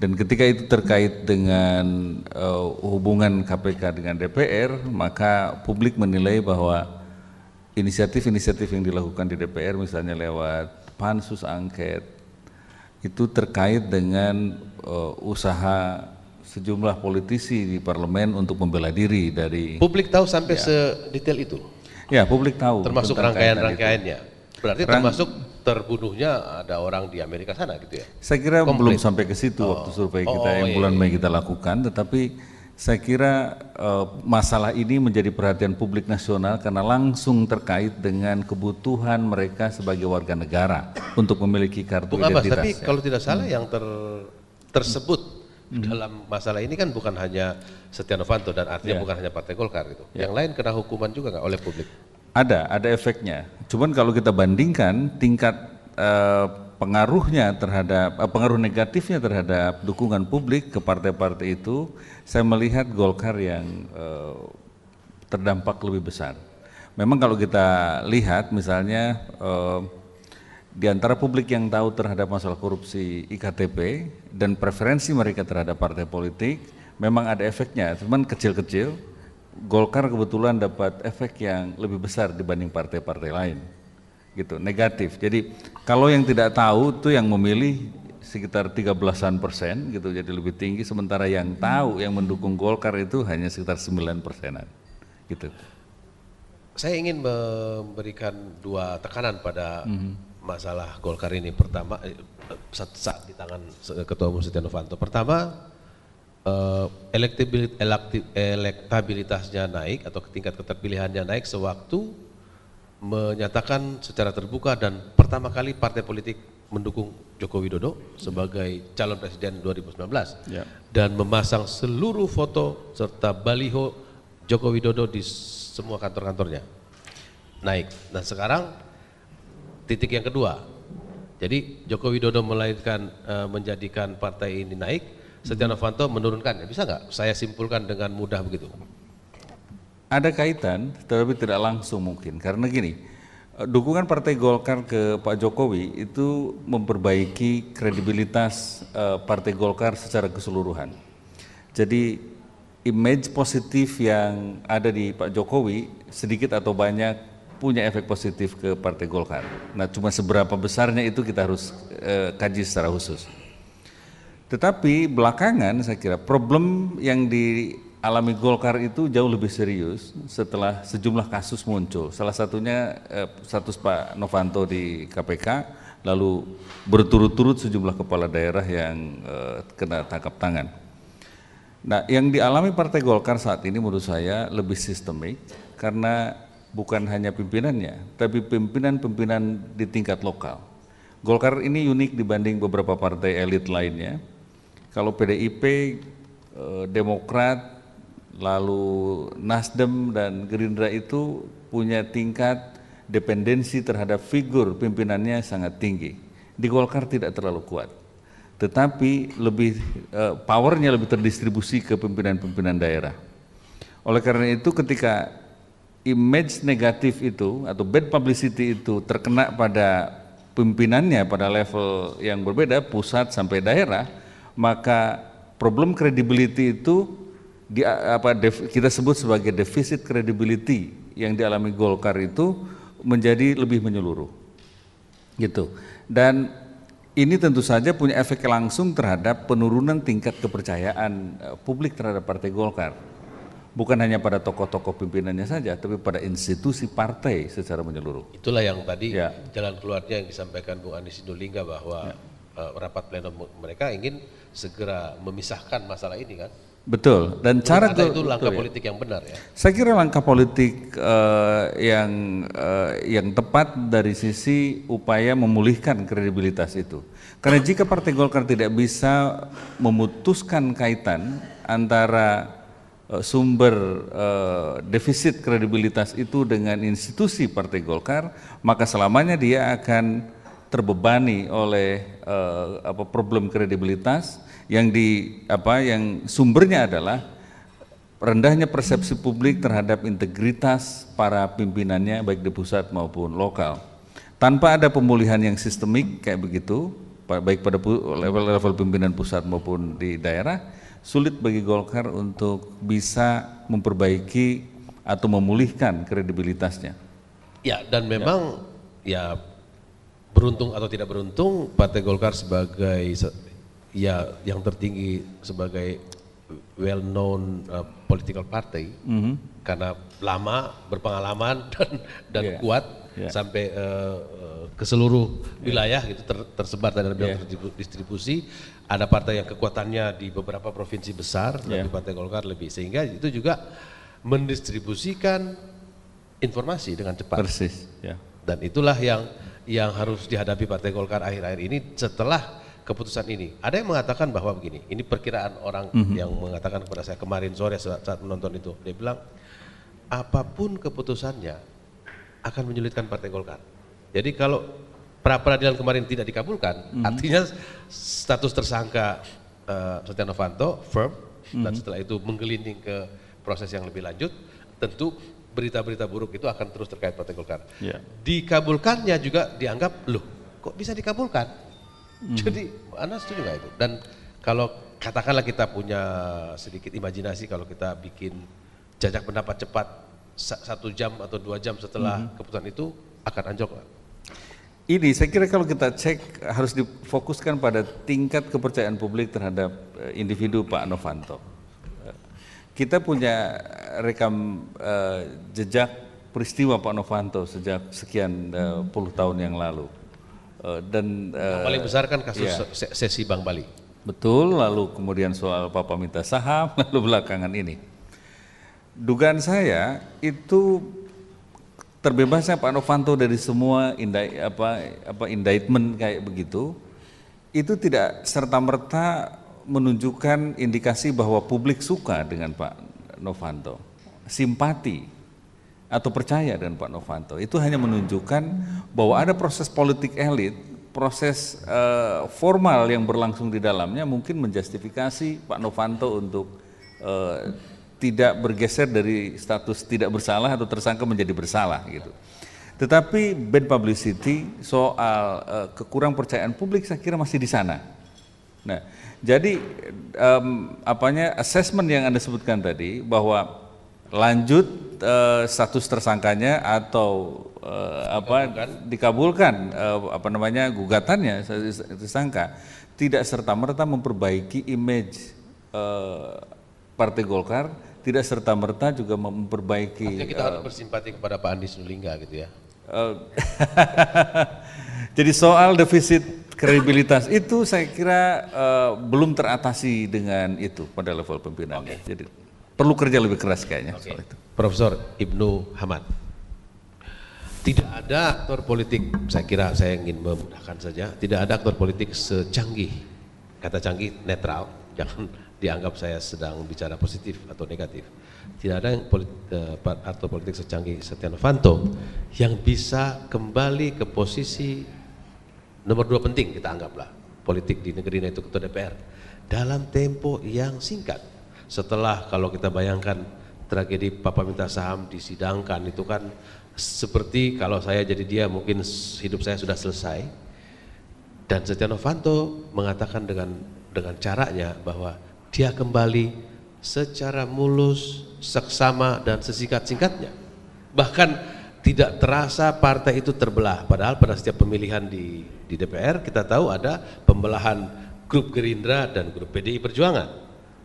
Dan ketika itu terkait dengan uh, hubungan KPK dengan DPR, maka publik menilai bahwa inisiatif-inisiatif yang dilakukan di DPR misalnya lewat pansus angket itu terkait dengan uh, usaha sejumlah politisi di parlemen untuk membela diri dari publik tahu sampai ya. sedetail itu. Ya, publik tahu. Termasuk rangkaian-rangkaiannya. Berarti Rang termasuk terbunuhnya ada orang di Amerika sana gitu ya? Saya kira Komplit. belum sampai ke situ oh. waktu survei kita oh, yang iya, bulan iya, Mei iya. kita lakukan, tetapi saya kira uh, masalah ini menjadi perhatian publik nasional karena langsung terkait dengan kebutuhan mereka sebagai warga negara untuk memiliki kartu Bung identitas. Abbas, tapi ya. kalau tidak hmm. salah hmm. yang ter, tersebut hmm. dalam masalah ini kan bukan hanya Setia Novanto dan artinya yeah. bukan hanya Partai Golkar itu. Yeah. Yang lain kena hukuman juga nggak oleh publik? Ada, ada efeknya. Cuman kalau kita bandingkan tingkat eh, pengaruhnya terhadap eh, pengaruh negatifnya terhadap dukungan publik ke partai-partai itu, saya melihat Golkar yang eh, terdampak lebih besar. Memang kalau kita lihat misalnya eh, di antara publik yang tahu terhadap masalah korupsi IKTP dan preferensi mereka terhadap partai politik, memang ada efeknya, cuman kecil-kecil Golkar kebetulan dapat efek yang lebih besar dibanding partai-partai lain gitu negatif jadi kalau yang tidak tahu itu yang memilih sekitar tiga an persen gitu jadi lebih tinggi sementara yang tahu yang mendukung Golkar itu hanya sekitar sembilan persenan gitu saya ingin memberikan dua tekanan pada mm -hmm. masalah Golkar ini pertama eh, saat, saat di tangan Ketua Umum Setia Novanto pertama Eh, elektabilitasnya naik atau tingkat keterpilihannya naik sewaktu menyatakan secara terbuka dan pertama kali partai politik mendukung Joko Widodo sebagai calon presiden 2019 ya. dan memasang seluruh foto serta baliho Joko Widodo di semua kantor-kantornya naik. Nah sekarang titik yang kedua, jadi Joko Widodo uh, menjadikan partai ini naik, Setia Novanto menurunkan. Ya, bisa nggak saya simpulkan dengan mudah begitu? Ada kaitan, tetapi tidak langsung mungkin. Karena gini, dukungan Partai Golkar ke Pak Jokowi itu memperbaiki kredibilitas eh, Partai Golkar secara keseluruhan. Jadi image positif yang ada di Pak Jokowi sedikit atau banyak punya efek positif ke Partai Golkar. Nah, cuma seberapa besarnya itu kita harus eh, kaji secara khusus. Tetapi belakangan saya kira problem yang dialami Golkar itu jauh lebih serius setelah sejumlah kasus muncul. Salah satunya eh, status Pak Novanto di KPK, lalu berturut-turut sejumlah kepala daerah yang eh, kena tangkap tangan. Nah, yang dialami Partai Golkar saat ini menurut saya lebih sistemik karena bukan hanya pimpinannya, tapi pimpinan-pimpinan di tingkat lokal. Golkar ini unik dibanding beberapa partai elit lainnya kalau PDIP, eh, Demokrat, lalu Nasdem dan Gerindra itu punya tingkat dependensi terhadap figur pimpinannya sangat tinggi. Di Golkar tidak terlalu kuat, tetapi lebih eh, powernya lebih terdistribusi ke pimpinan-pimpinan daerah. Oleh karena itu ketika image negatif itu atau bad publicity itu terkena pada pimpinannya pada level yang berbeda pusat sampai daerah, maka problem credibility itu di, apa, def, kita sebut sebagai defisit credibility yang dialami Golkar itu menjadi lebih menyeluruh gitu dan ini tentu saja punya efek langsung terhadap penurunan tingkat kepercayaan e, publik terhadap Partai Golkar. Bukan hanya pada tokoh-tokoh pimpinannya saja, tapi pada institusi partai secara menyeluruh. Itulah yang tadi ya. jalan keluarnya yang disampaikan Bung Anies Sinulinga bahwa ya. E, rapat pleno mereka ingin segera memisahkan masalah ini kan? Betul. Dan Menurut cara itu, itu langkah betul, ya. politik ya. yang benar ya. Saya kira langkah politik uh, yang uh, yang tepat dari sisi upaya memulihkan kredibilitas itu. Karena jika Partai Golkar tidak bisa memutuskan kaitan antara uh, sumber uh, defisit kredibilitas itu dengan institusi Partai Golkar, maka selamanya dia akan terbebani oleh uh, apa problem kredibilitas yang di apa yang sumbernya adalah rendahnya persepsi publik terhadap integritas para pimpinannya baik di pusat maupun lokal. Tanpa ada pemulihan yang sistemik kayak begitu baik pada level-level pimpinan pusat maupun di daerah sulit bagi Golkar untuk bisa memperbaiki atau memulihkan kredibilitasnya. Ya, dan memang ya, ya beruntung atau tidak beruntung Partai Golkar sebagai ya yang tertinggi sebagai well known uh, political party mm -hmm. karena lama berpengalaman [LAUGHS] dan dan yeah. kuat yeah. sampai uh, uh, ke seluruh yeah. wilayah gitu ter, tersebar dan yeah. distribusi ada partai yang kekuatannya di beberapa provinsi besar yeah. lebih partai Golkar lebih sehingga itu juga mendistribusikan informasi dengan cepat persis yeah. dan itulah yang yang harus dihadapi Partai Golkar akhir-akhir ini setelah keputusan ini. Ada yang mengatakan bahwa begini, ini perkiraan orang mm -hmm. yang mengatakan kepada saya kemarin sore saat, saat menonton itu, dia bilang apapun keputusannya akan menyulitkan Partai Golkar. Jadi kalau pra peradilan kemarin tidak dikabulkan, mm -hmm. artinya status tersangka uh, Setia Novanto firm mm -hmm. dan mhm. setelah itu menggelinding ke proses yang lebih lanjut, tentu berita-berita buruk itu akan terus terkait Partai Golkar. Yeah. Dikabulkannya juga dianggap loh kok bisa dikabulkan? Mm. Jadi Anda setuju nggak itu? Dan kalau katakanlah kita punya sedikit imajinasi kalau kita bikin jajak pendapat cepat satu jam atau dua jam setelah mm. keputusan itu akan anjlok Ini saya kira kalau kita cek harus difokuskan pada tingkat kepercayaan publik terhadap eh, individu Pak Novanto kita punya rekam uh, jejak peristiwa Pak Novanto sejak sekian uh, puluh tahun yang lalu. Uh, dan uh, paling besar kan kasus ya. sesi Bang Bali. Betul, lalu kemudian soal Papa minta saham, [LAUGHS] lalu belakangan ini. Dugaan saya itu terbebasnya Pak Novanto dari semua indai, apa apa indictment kayak begitu itu tidak serta merta menunjukkan indikasi bahwa publik suka dengan Pak Novanto, simpati atau percaya dengan Pak Novanto. Itu hanya menunjukkan bahwa ada proses politik elit, proses uh, formal yang berlangsung di dalamnya mungkin menjustifikasi Pak Novanto untuk uh, tidak bergeser dari status tidak bersalah atau tersangka menjadi bersalah gitu. Tetapi bad publicity soal uh, kekurang percayaan publik saya kira masih di sana. Nah, jadi um, apanya assessment yang Anda sebutkan tadi bahwa lanjut uh, status tersangkanya atau uh, apa dikabulkan uh, apa namanya gugatannya tersangka tidak serta merta memperbaiki image uh, Partai Golkar tidak serta merta juga memperbaiki Artinya kita uh, harus bersimpati kepada Pak Andi Sulingga gitu ya. Uh, [LAUGHS] Jadi soal defisit kredibilitas itu saya kira uh, belum teratasi dengan itu pada level pimpinan. Okay. Jadi perlu kerja lebih keras kayaknya okay. soal itu. Profesor Ibnu Hamad. Tidak ada aktor politik, saya kira saya ingin memudahkan saja, tidak ada aktor politik secanggih, kata canggih netral, [LAUGHS] jangan dianggap saya sedang bicara positif atau negatif. Tidak ada yang politik, eh, aktor politik secanggih Setia Novanto yang bisa kembali ke posisi Nomor dua penting kita anggaplah politik di negeri ini itu ketua DPR dalam tempo yang singkat. Setelah kalau kita bayangkan tragedi papa minta saham disidangkan itu kan seperti kalau saya jadi dia mungkin hidup saya sudah selesai. Dan Setia Novanto mengatakan dengan dengan caranya bahwa dia kembali secara mulus, seksama dan sesingkat-singkatnya. Bahkan tidak terasa partai itu terbelah padahal pada setiap pemilihan di di DPR kita tahu ada pembelahan grup Gerindra dan grup PDI Perjuangan.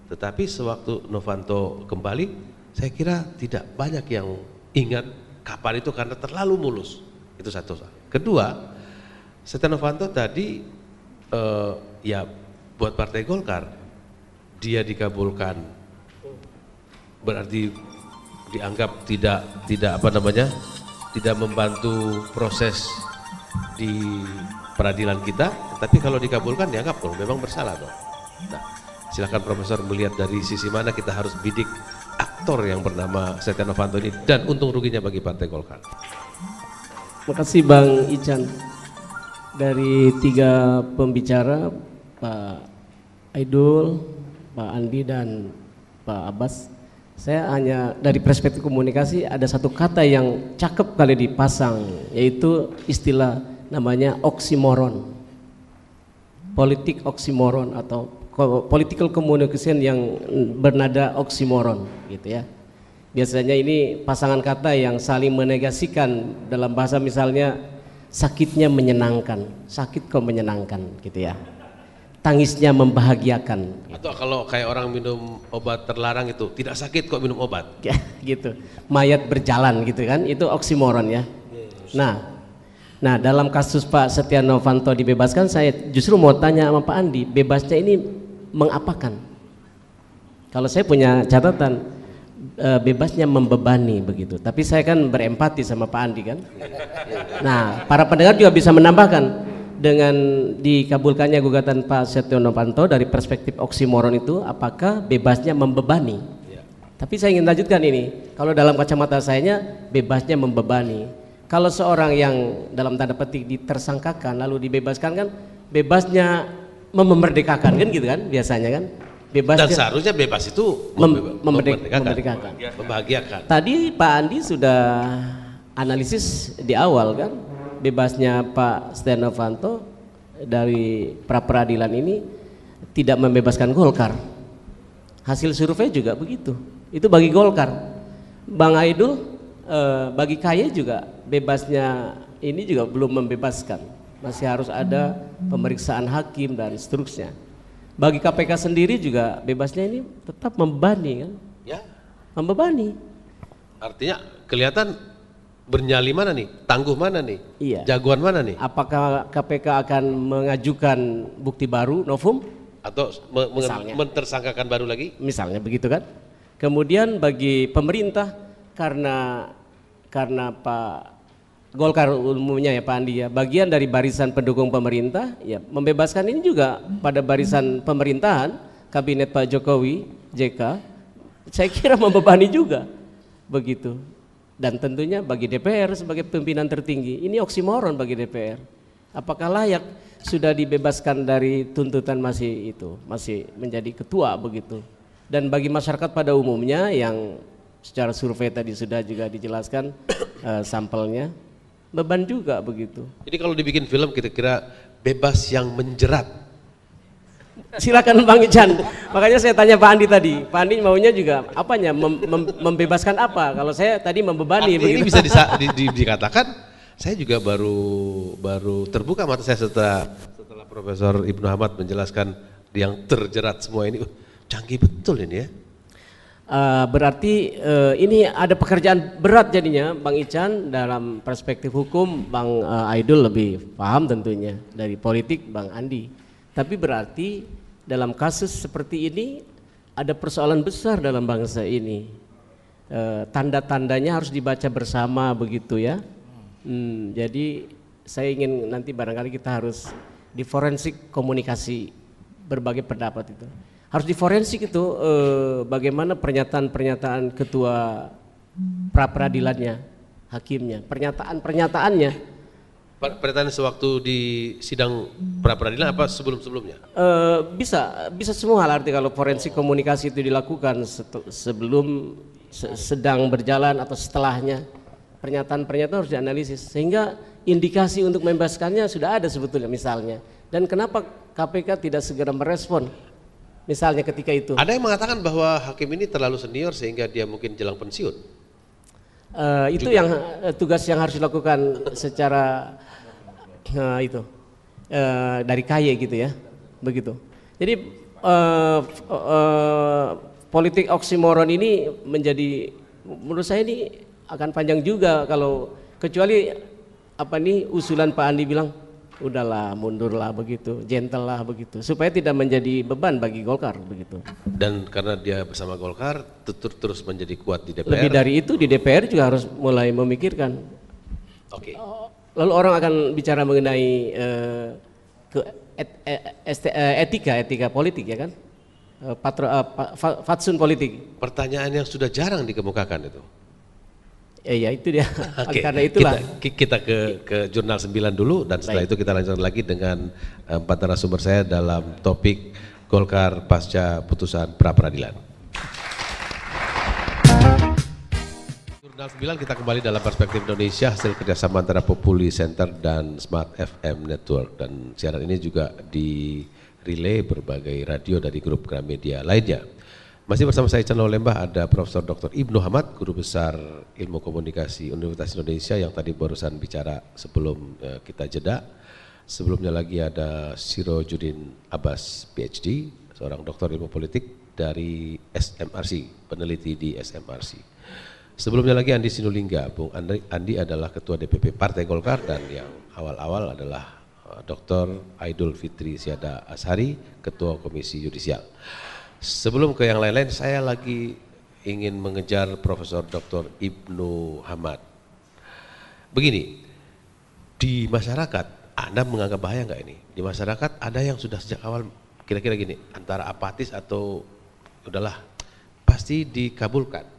Tetapi sewaktu Novanto kembali, saya kira tidak banyak yang ingat kapan itu karena terlalu mulus. Itu satu. Kedua, Setia Novanto tadi eh, ya buat Partai Golkar dia dikabulkan berarti dianggap tidak tidak apa namanya tidak membantu proses di peradilan kita, tapi kalau dikabulkan dianggap oh memang bersalah dong. Nah, silahkan Profesor melihat dari sisi mana kita harus bidik aktor yang bernama Setia Novanto ini dan untung ruginya bagi Partai Golkar. Makasih Bang Ican. Dari tiga pembicara Pak Aidul, Pak Andi dan Pak Abbas, saya hanya dari perspektif komunikasi ada satu kata yang cakep kali dipasang yaitu istilah namanya oksimoron. Politik oksimoron atau political communication yang bernada oksimoron gitu ya. Biasanya ini pasangan kata yang saling menegasikan dalam bahasa misalnya sakitnya menyenangkan, sakit kok menyenangkan gitu ya. Tangisnya membahagiakan. Gitu. Atau kalau kayak orang minum obat terlarang itu, tidak sakit kok minum obat. [LAUGHS] gitu. Mayat berjalan gitu kan, itu oksimoron ya. Nah, Nah, dalam kasus Pak Setia Novanto dibebaskan, saya justru mau tanya sama Pak Andi, bebasnya ini mengapakan? Kalau saya punya catatan, e, bebasnya membebani begitu. Tapi saya kan berempati sama Pak Andi kan. Nah, para pendengar juga bisa menambahkan dengan dikabulkannya gugatan Pak Setia Novanto dari perspektif oksimoron itu, apakah bebasnya membebani? Ya. Tapi saya ingin lanjutkan ini. Kalau dalam kacamata saya, bebasnya membebani kalau seorang yang dalam tanda petik ditersangkakan lalu dibebaskan kan bebasnya memerdekakan kan gitu kan biasanya kan bebas dan seharusnya bebas itu mem memerdekakan, memerdekakan. membahagiakan. Tadi Pak Andi sudah analisis di awal kan bebasnya Pak Stenovanto dari pra peradilan ini tidak membebaskan Golkar. Hasil survei juga begitu. Itu bagi Golkar. Bang Aidul Eh, bagi kaya juga bebasnya ini juga belum membebaskan. Masih harus ada pemeriksaan hakim dan seterusnya. Bagi KPK sendiri juga bebasnya ini tetap membebani kan? Ya. Membebani. Artinya kelihatan bernyali mana nih? Tangguh mana nih? Iya. Jagoan mana nih? Apakah KPK akan mengajukan bukti baru, novum? Atau me Misalnya. mentersangkakan baru lagi? Misalnya begitu kan? Kemudian bagi pemerintah karena karena Pak Golkar umumnya ya Pak Andi ya, bagian dari barisan pendukung pemerintah ya membebaskan ini juga pada barisan pemerintahan kabinet Pak Jokowi JK saya kira membebani juga begitu dan tentunya bagi DPR sebagai pimpinan tertinggi ini oksimoron bagi DPR apakah layak sudah dibebaskan dari tuntutan masih itu masih menjadi ketua begitu dan bagi masyarakat pada umumnya yang secara survei tadi sudah juga dijelaskan uh, [COUGHS] sampelnya beban juga begitu. Jadi kalau dibikin film kira-kira bebas yang menjerat. Silakan Bang Ican. Makanya saya tanya Pak Andi tadi. Pak Andi maunya juga apanya mem mem membebaskan apa? Kalau saya tadi membebani Artinya begitu. Ini bisa [LAUGHS] di, di, dikatakan saya juga baru baru terbuka mata saya setelah setelah Profesor Ibnu Ahmad menjelaskan yang terjerat semua ini. Canggih betul ini ya. Eh, berarti uh, ini ada pekerjaan berat jadinya Bang Ican dalam perspektif hukum Bang uh, Aidul lebih paham tentunya dari politik Bang Andi. Tapi berarti dalam kasus seperti ini ada persoalan besar dalam bangsa ini. Uh, tanda-tandanya harus dibaca bersama begitu ya. Hmm, jadi saya ingin nanti barangkali kita harus di forensik komunikasi berbagai pendapat itu harus di forensik itu eh, bagaimana pernyataan-pernyataan ketua pra peradilannya, hakimnya, pernyataan-pernyataannya. Pernyataan sewaktu di sidang pra peradilan apa sebelum-sebelumnya? Eh, bisa, bisa semua hal arti kalau forensik komunikasi itu dilakukan sebelum se sedang berjalan atau setelahnya pernyataan-pernyataan harus dianalisis sehingga indikasi untuk membebaskannya sudah ada sebetulnya misalnya dan kenapa KPK tidak segera merespon misalnya ketika itu. Ada yang mengatakan bahwa hakim ini terlalu senior sehingga dia mungkin jelang pensiun. Uh, itu Juga. yang uh, tugas yang harus dilakukan secara uh, itu uh, dari kaya gitu ya, begitu. Jadi uh, uh, politik oksimoron ini menjadi menurut saya ini akan panjang juga kalau kecuali apa nih usulan Pak Andi bilang udahlah mundurlah begitu, gentle lah begitu, supaya tidak menjadi beban bagi Golkar begitu. Dan karena dia bersama Golkar tutur terus menjadi kuat di DPR. Lebih dari itu di DPR juga harus mulai memikirkan. Oke. Okay. Lalu orang akan bicara mengenai uh, ke et, et, eh, et, eh, etika etika politik ya kan, uh, patro, uh, fatsun politik. Pertanyaan yang sudah jarang dikemukakan itu. Ya, ya itu dia. [LAUGHS] Okay. Karena itulah kita, kita ke ke jurnal 9 dulu dan setelah Baik. itu kita lanjutkan lagi dengan eh, empat narasumber saya dalam topik Golkar pasca putusan pra peradilan. Jurnal 9 kita kembali dalam perspektif Indonesia hasil kerjasama antara Populi Center dan Smart FM Network dan siaran ini juga di relay berbagai radio dari grup Gramedia lainnya. Masih bersama saya Channel Lembah ada Profesor Dr. Ibnu Hamad, Guru Besar Ilmu Komunikasi Universitas Indonesia yang tadi barusan bicara sebelum eh, kita jeda. Sebelumnya lagi ada Siro Judin Abbas, PhD, seorang doktor ilmu politik dari SMRC, peneliti di SMRC. Sebelumnya lagi Andi Sinulinga, Bung Andi, Andi adalah Ketua DPP Partai Golkar dan yang awal-awal adalah eh, Dr. Aidul Fitri Siada Ashari, Ketua Komisi Yudisial. Sebelum ke yang lain-lain, saya lagi ingin mengejar Profesor Dr. Ibnu Hamad. Begini, di masyarakat, Anda menganggap bahaya nggak ini? Di masyarakat ada yang sudah sejak awal kira-kira gini, antara apatis atau udahlah, pasti dikabulkan.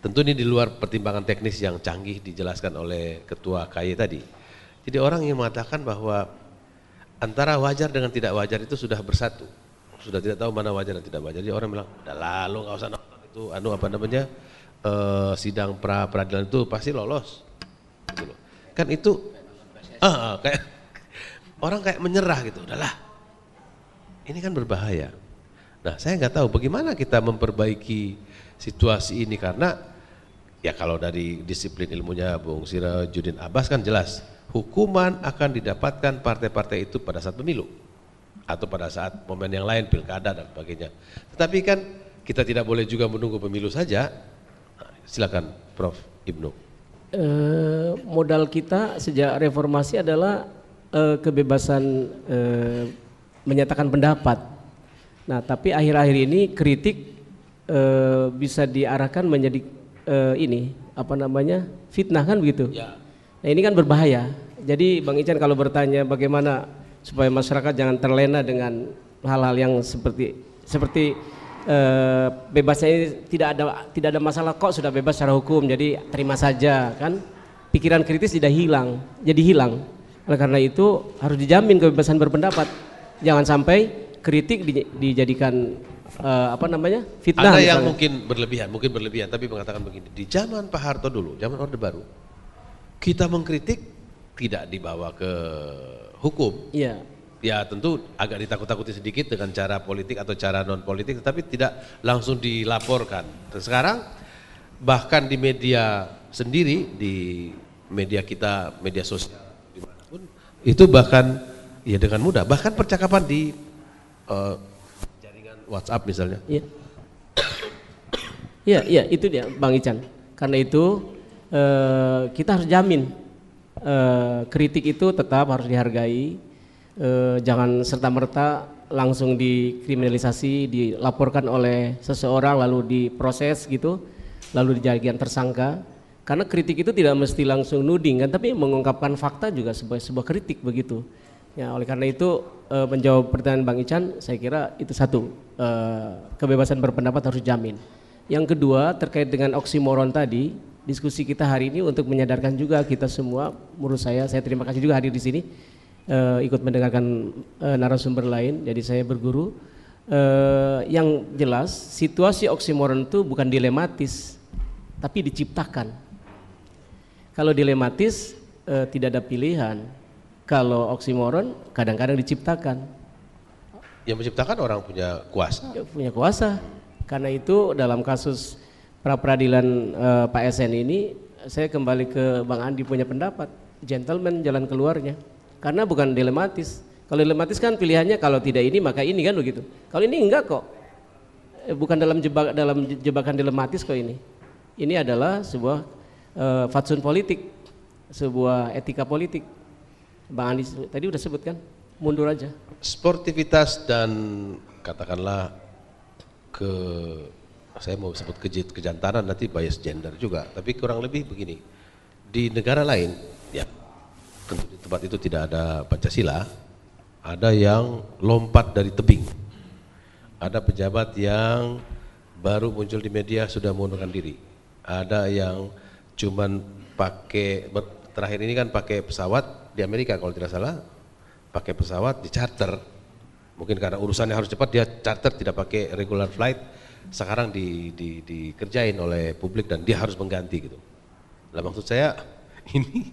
Tentu ini di luar pertimbangan teknis yang canggih dijelaskan oleh Ketua KY tadi. Jadi orang yang mengatakan bahwa antara wajar dengan tidak wajar itu sudah bersatu sudah tidak tahu mana wajar dan tidak wajar. Jadi orang bilang, udah lalu nggak usah nonton itu anu apa namanya eh, sidang pra peradilan itu pasti lolos. Gitu kan itu ah, kayak [LAUGHS] orang kayak menyerah gitu, udahlah. Ini kan berbahaya. Nah, saya nggak tahu bagaimana kita memperbaiki situasi ini karena ya kalau dari disiplin ilmunya Bung Sirajudin Abbas kan jelas hukuman akan didapatkan partai-partai itu pada saat pemilu atau pada saat momen yang lain pilkada dan sebagainya. Tetapi kan kita tidak boleh juga menunggu pemilu saja. Silakan Prof Ibnu. E, modal kita sejak reformasi adalah e, kebebasan e, menyatakan pendapat. Nah, tapi akhir-akhir ini kritik e, bisa diarahkan menjadi e, ini apa namanya fitnah kan begitu. Ya. Nah ini kan berbahaya. Jadi Bang Ican kalau bertanya bagaimana supaya masyarakat jangan terlena dengan hal-hal yang seperti seperti eh, bebasnya ini tidak ada tidak ada masalah kok sudah bebas secara hukum jadi terima saja kan pikiran kritis tidak hilang jadi hilang oleh karena itu harus dijamin kebebasan berpendapat jangan sampai kritik di, dijadikan uh, apa namanya fitnah ada yang misalnya. mungkin berlebihan mungkin berlebihan tapi mengatakan begini di zaman Pak Harto dulu zaman Orde Baru kita mengkritik tidak dibawa ke hukum. Iya. Ya tentu agak ditakut-takuti sedikit dengan cara politik atau cara non politik, tetapi tidak langsung dilaporkan. Dan sekarang bahkan di media sendiri, di media kita, media sosial dimanapun, itu bahkan ya dengan mudah. Bahkan percakapan di uh, jaringan WhatsApp misalnya. ya Iya, iya itu dia Bang Ican. Karena itu eh, kita harus jamin eh, kritik itu tetap harus dihargai. Eh, jangan serta-merta langsung dikriminalisasi, dilaporkan oleh seseorang lalu diproses gitu, lalu dijadikan tersangka. Karena kritik itu tidak mesti langsung nuding kan, tapi mengungkapkan fakta juga sebagai sebuah kritik begitu. Ya, oleh karena itu e, menjawab pertanyaan Bang Ican, saya kira itu satu e, kebebasan berpendapat harus jamin. Yang kedua terkait dengan oksimoron tadi, diskusi kita hari ini untuk menyadarkan juga kita semua. Menurut saya, saya terima kasih juga hadir di sini uh, ikut mendengarkan uh, narasumber lain. Jadi saya berguru. Uh, yang jelas, situasi oksimoron itu bukan dilematis, tapi diciptakan. Kalau dilematis, uh, tidak ada pilihan. Kalau oksimoron, kadang-kadang diciptakan. Yang menciptakan orang punya kuasa. Ya, punya kuasa. Karena itu dalam kasus pra peradilan uh, eh, Pak SN ini saya kembali ke Bang Andi punya pendapat gentleman jalan keluarnya karena bukan dilematis kalau dilematis kan pilihannya kalau tidak ini maka ini kan begitu kalau ini enggak kok eh, bukan dalam jebak dalam jebakan dilematis kok ini ini adalah sebuah uh, fatsun politik sebuah etika politik Bang Andi tadi udah sebut kan mundur aja sportivitas dan katakanlah ke saya mau sebut kejantanan nanti bias gender juga tapi kurang lebih begini di negara lain ya tentu di tempat itu tidak ada Pancasila ada yang lompat dari tebing ada pejabat yang baru muncul di media sudah mengundurkan diri ada yang cuman pakai terakhir ini kan pakai pesawat di Amerika kalau tidak salah pakai pesawat di charter mungkin karena urusannya harus cepat dia charter tidak pakai regular flight sekarang di, di, dikerjain oleh publik dan dia harus mengganti gitu. Lah maksud saya [LAUGHS] ini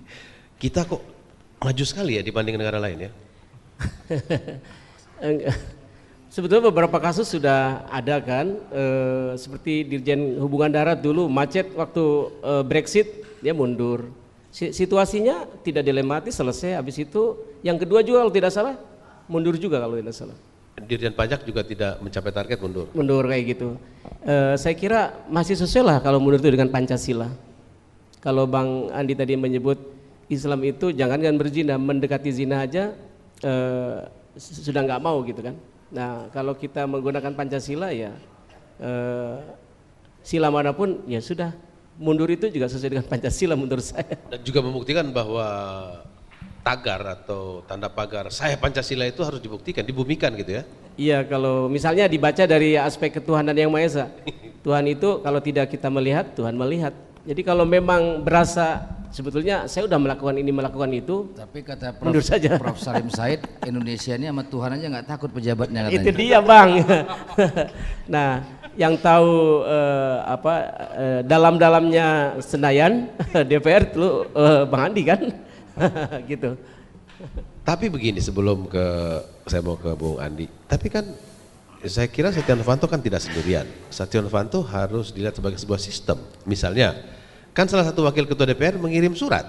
kita kok maju sekali ya dibanding negara lain ya. [LAUGHS] Sebetulnya beberapa kasus sudah ada kan, e, seperti Dirjen Hubungan Darat dulu macet waktu e, Brexit dia mundur. Situasinya tidak dilematis selesai, habis itu yang kedua juga kalau tidak salah mundur juga kalau tidak salah. Dirjen Pajak juga tidak mencapai target mundur. Mundur kayak gitu. E, saya kira masih sesuai lah kalau mundur itu dengan Pancasila. Kalau Bang Andi tadi menyebut Islam itu jangankan berzina, mendekati zina aja e, sudah nggak mau gitu kan. Nah kalau kita menggunakan Pancasila ya e, sila manapun ya sudah mundur itu juga sesuai dengan Pancasila menurut saya. Dan juga membuktikan bahwa tagar atau tanda pagar saya Pancasila itu harus dibuktikan, dibumikan gitu ya. Iya, kalau misalnya dibaca dari aspek ketuhanan yang Maha Esa. [LAUGHS] Tuhan itu kalau tidak kita melihat, Tuhan melihat. Jadi kalau memang berasa sebetulnya saya sudah melakukan ini melakukan itu tapi kata Prof, saja. [LAUGHS] Prof Salim Said Indonesia ini sama Tuhan aja nggak takut pejabatnya [LAUGHS] katanya. itu dia bang nah yang tahu eh, apa eh, dalam-dalamnya Senayan DPR tuh eh, Bang Andi kan [LAUGHS] gitu. Tapi begini sebelum ke saya mau ke Bung Andi, tapi kan saya kira Setia Novanto kan tidak sendirian. Setia Novanto harus dilihat sebagai sebuah sistem. Misalnya, kan salah satu wakil ketua DPR mengirim surat.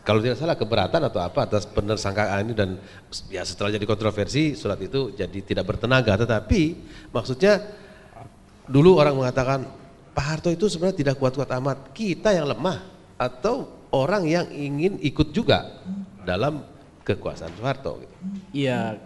Kalau tidak salah keberatan atau apa atas penersangkaan ini dan ya setelah jadi kontroversi surat itu jadi tidak bertenaga. Tetapi maksudnya dulu orang mengatakan Pak Harto itu sebenarnya tidak kuat-kuat amat, kita yang lemah atau orang yang ingin ikut juga dalam kekuasaan Soeharto. Gitu. Iya.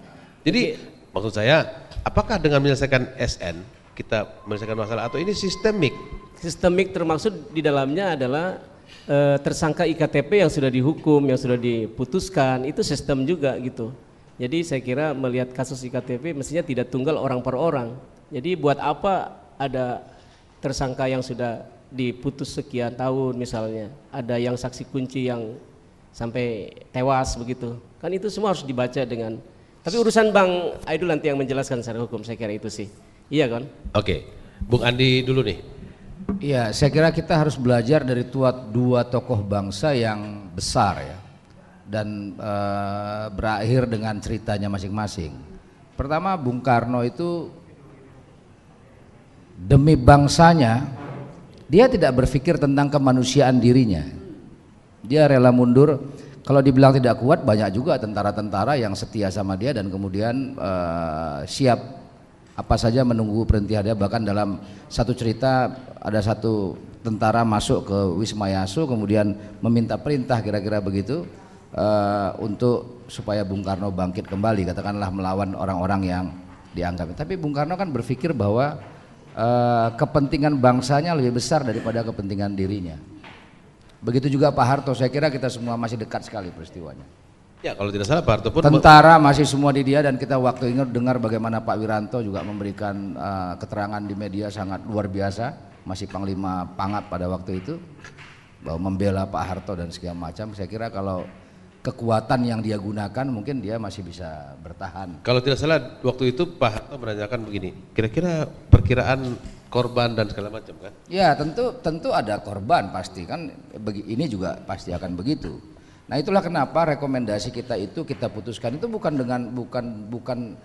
Jadi okay. maksud saya, apakah dengan menyelesaikan SN kita menyelesaikan masalah atau ini sistemik? Sistemik termasuk di dalamnya adalah e, tersangka IKTP yang sudah dihukum, yang sudah diputuskan, itu sistem juga gitu. Jadi saya kira melihat kasus IKTP mestinya tidak tunggal orang per orang. Jadi buat apa ada tersangka yang sudah diputus sekian tahun misalnya, ada yang saksi kunci yang sampai tewas begitu. Kan itu semua harus dibaca dengan tapi urusan Bang Aidul nanti yang menjelaskan secara hukum saya kira itu sih. Iya kan? Oke. Bung Andi dulu nih. Iya, saya kira kita harus belajar dari tua dua tokoh bangsa yang besar ya dan e, berakhir dengan ceritanya masing-masing. Pertama Bung Karno itu demi bangsanya dia tidak berpikir tentang kemanusiaan dirinya. Dia rela mundur. Kalau dibilang tidak kuat, banyak juga tentara-tentara yang setia sama dia dan kemudian uh, siap apa saja menunggu perintah dia. Bahkan dalam satu cerita ada satu tentara masuk ke Wisma Yasu kemudian meminta perintah kira-kira begitu uh, untuk supaya Bung Karno bangkit kembali katakanlah melawan orang-orang yang dianggap tapi Bung Karno kan berpikir bahwa Eh, kepentingan bangsanya lebih besar daripada kepentingan dirinya. Begitu juga Pak Harto, saya kira kita semua masih dekat sekali peristiwanya. Ya kalau tidak salah Pak Harto pun tentara masih semua di dia dan kita waktu ingat dengar bagaimana Pak Wiranto juga memberikan uh, keterangan di media sangat luar biasa masih Panglima Pangat pada waktu itu bahwa membela Pak Harto dan segala macam. Saya kira kalau kekuatan yang dia gunakan mungkin dia masih bisa bertahan. Kalau tidak salah waktu itu Pak Harto menanyakan begini, kira-kira perkiraan korban dan segala macam kan? Ya tentu tentu ada korban pasti kan, ini juga pasti akan begitu. Nah itulah kenapa rekomendasi kita itu kita putuskan itu bukan dengan bukan bukan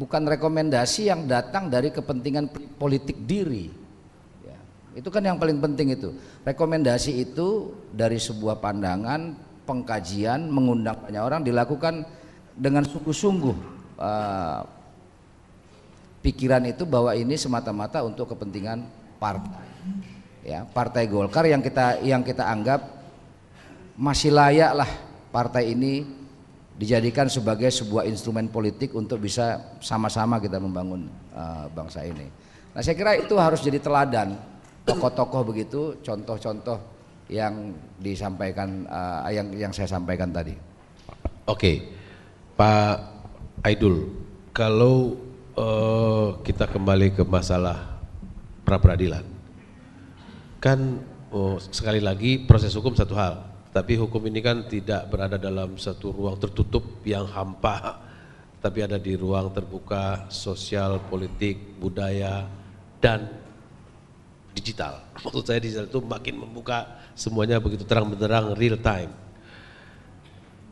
bukan rekomendasi yang datang dari kepentingan politik diri. Ya, itu kan yang paling penting itu. Rekomendasi itu dari sebuah pandangan pengkajian mengundang banyak orang dilakukan dengan sungguh-sungguh eh, pikiran itu bahwa ini semata-mata untuk kepentingan partai ya partai Golkar yang kita yang kita anggap masih layaklah partai ini dijadikan sebagai sebuah instrumen politik untuk bisa sama-sama kita membangun uh, bangsa ini. Nah saya kira itu harus jadi teladan tokoh-tokoh begitu, contoh-contoh yang disampaikan uh, yang yang saya sampaikan tadi. Oke, okay. Pak Aidul, kalau uh, kita kembali ke masalah pra peradilan, kan oh, sekali lagi proses hukum satu hal, tapi hukum ini kan tidak berada dalam satu ruang tertutup yang hampa, tapi ada di ruang terbuka sosial, politik, budaya dan digital. Maksud saya digital itu makin membuka semuanya begitu terang benderang real time.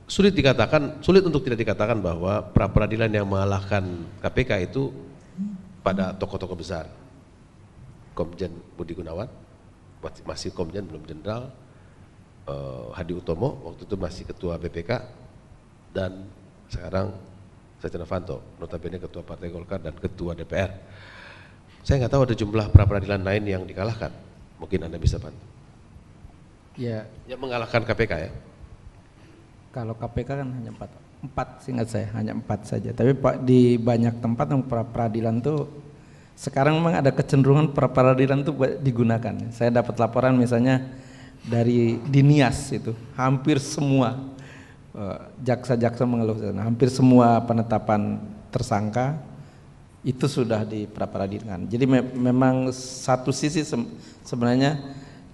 Sulit dikatakan, sulit untuk tidak dikatakan bahwa pra peradilan yang mengalahkan KPK itu pada tokoh-tokoh besar. Komjen Budi Gunawan, masih Komjen belum jenderal, eh, Hadi Utomo waktu itu masih ketua BPK dan sekarang Setia Novanto, notabene ketua Partai Golkar dan ketua DPR. Saya nggak tahu ada jumlah pra peradilan lain yang dikalahkan. Mungkin Anda bisa bantu. Ya. Yang mengalahkan KPK ya? Kalau KPK kan hanya empat, empat singkat saya, hanya empat saja. Tapi di banyak tempat yang pra peradilan tuh sekarang memang ada kecenderungan pra peradilan tuh digunakan. Saya dapat laporan misalnya dari Dinias itu hampir semua eh, jaksa-jaksa mengeluh hampir semua penetapan tersangka itu sudah di pra peradilan. Jadi me memang satu sisi se sebenarnya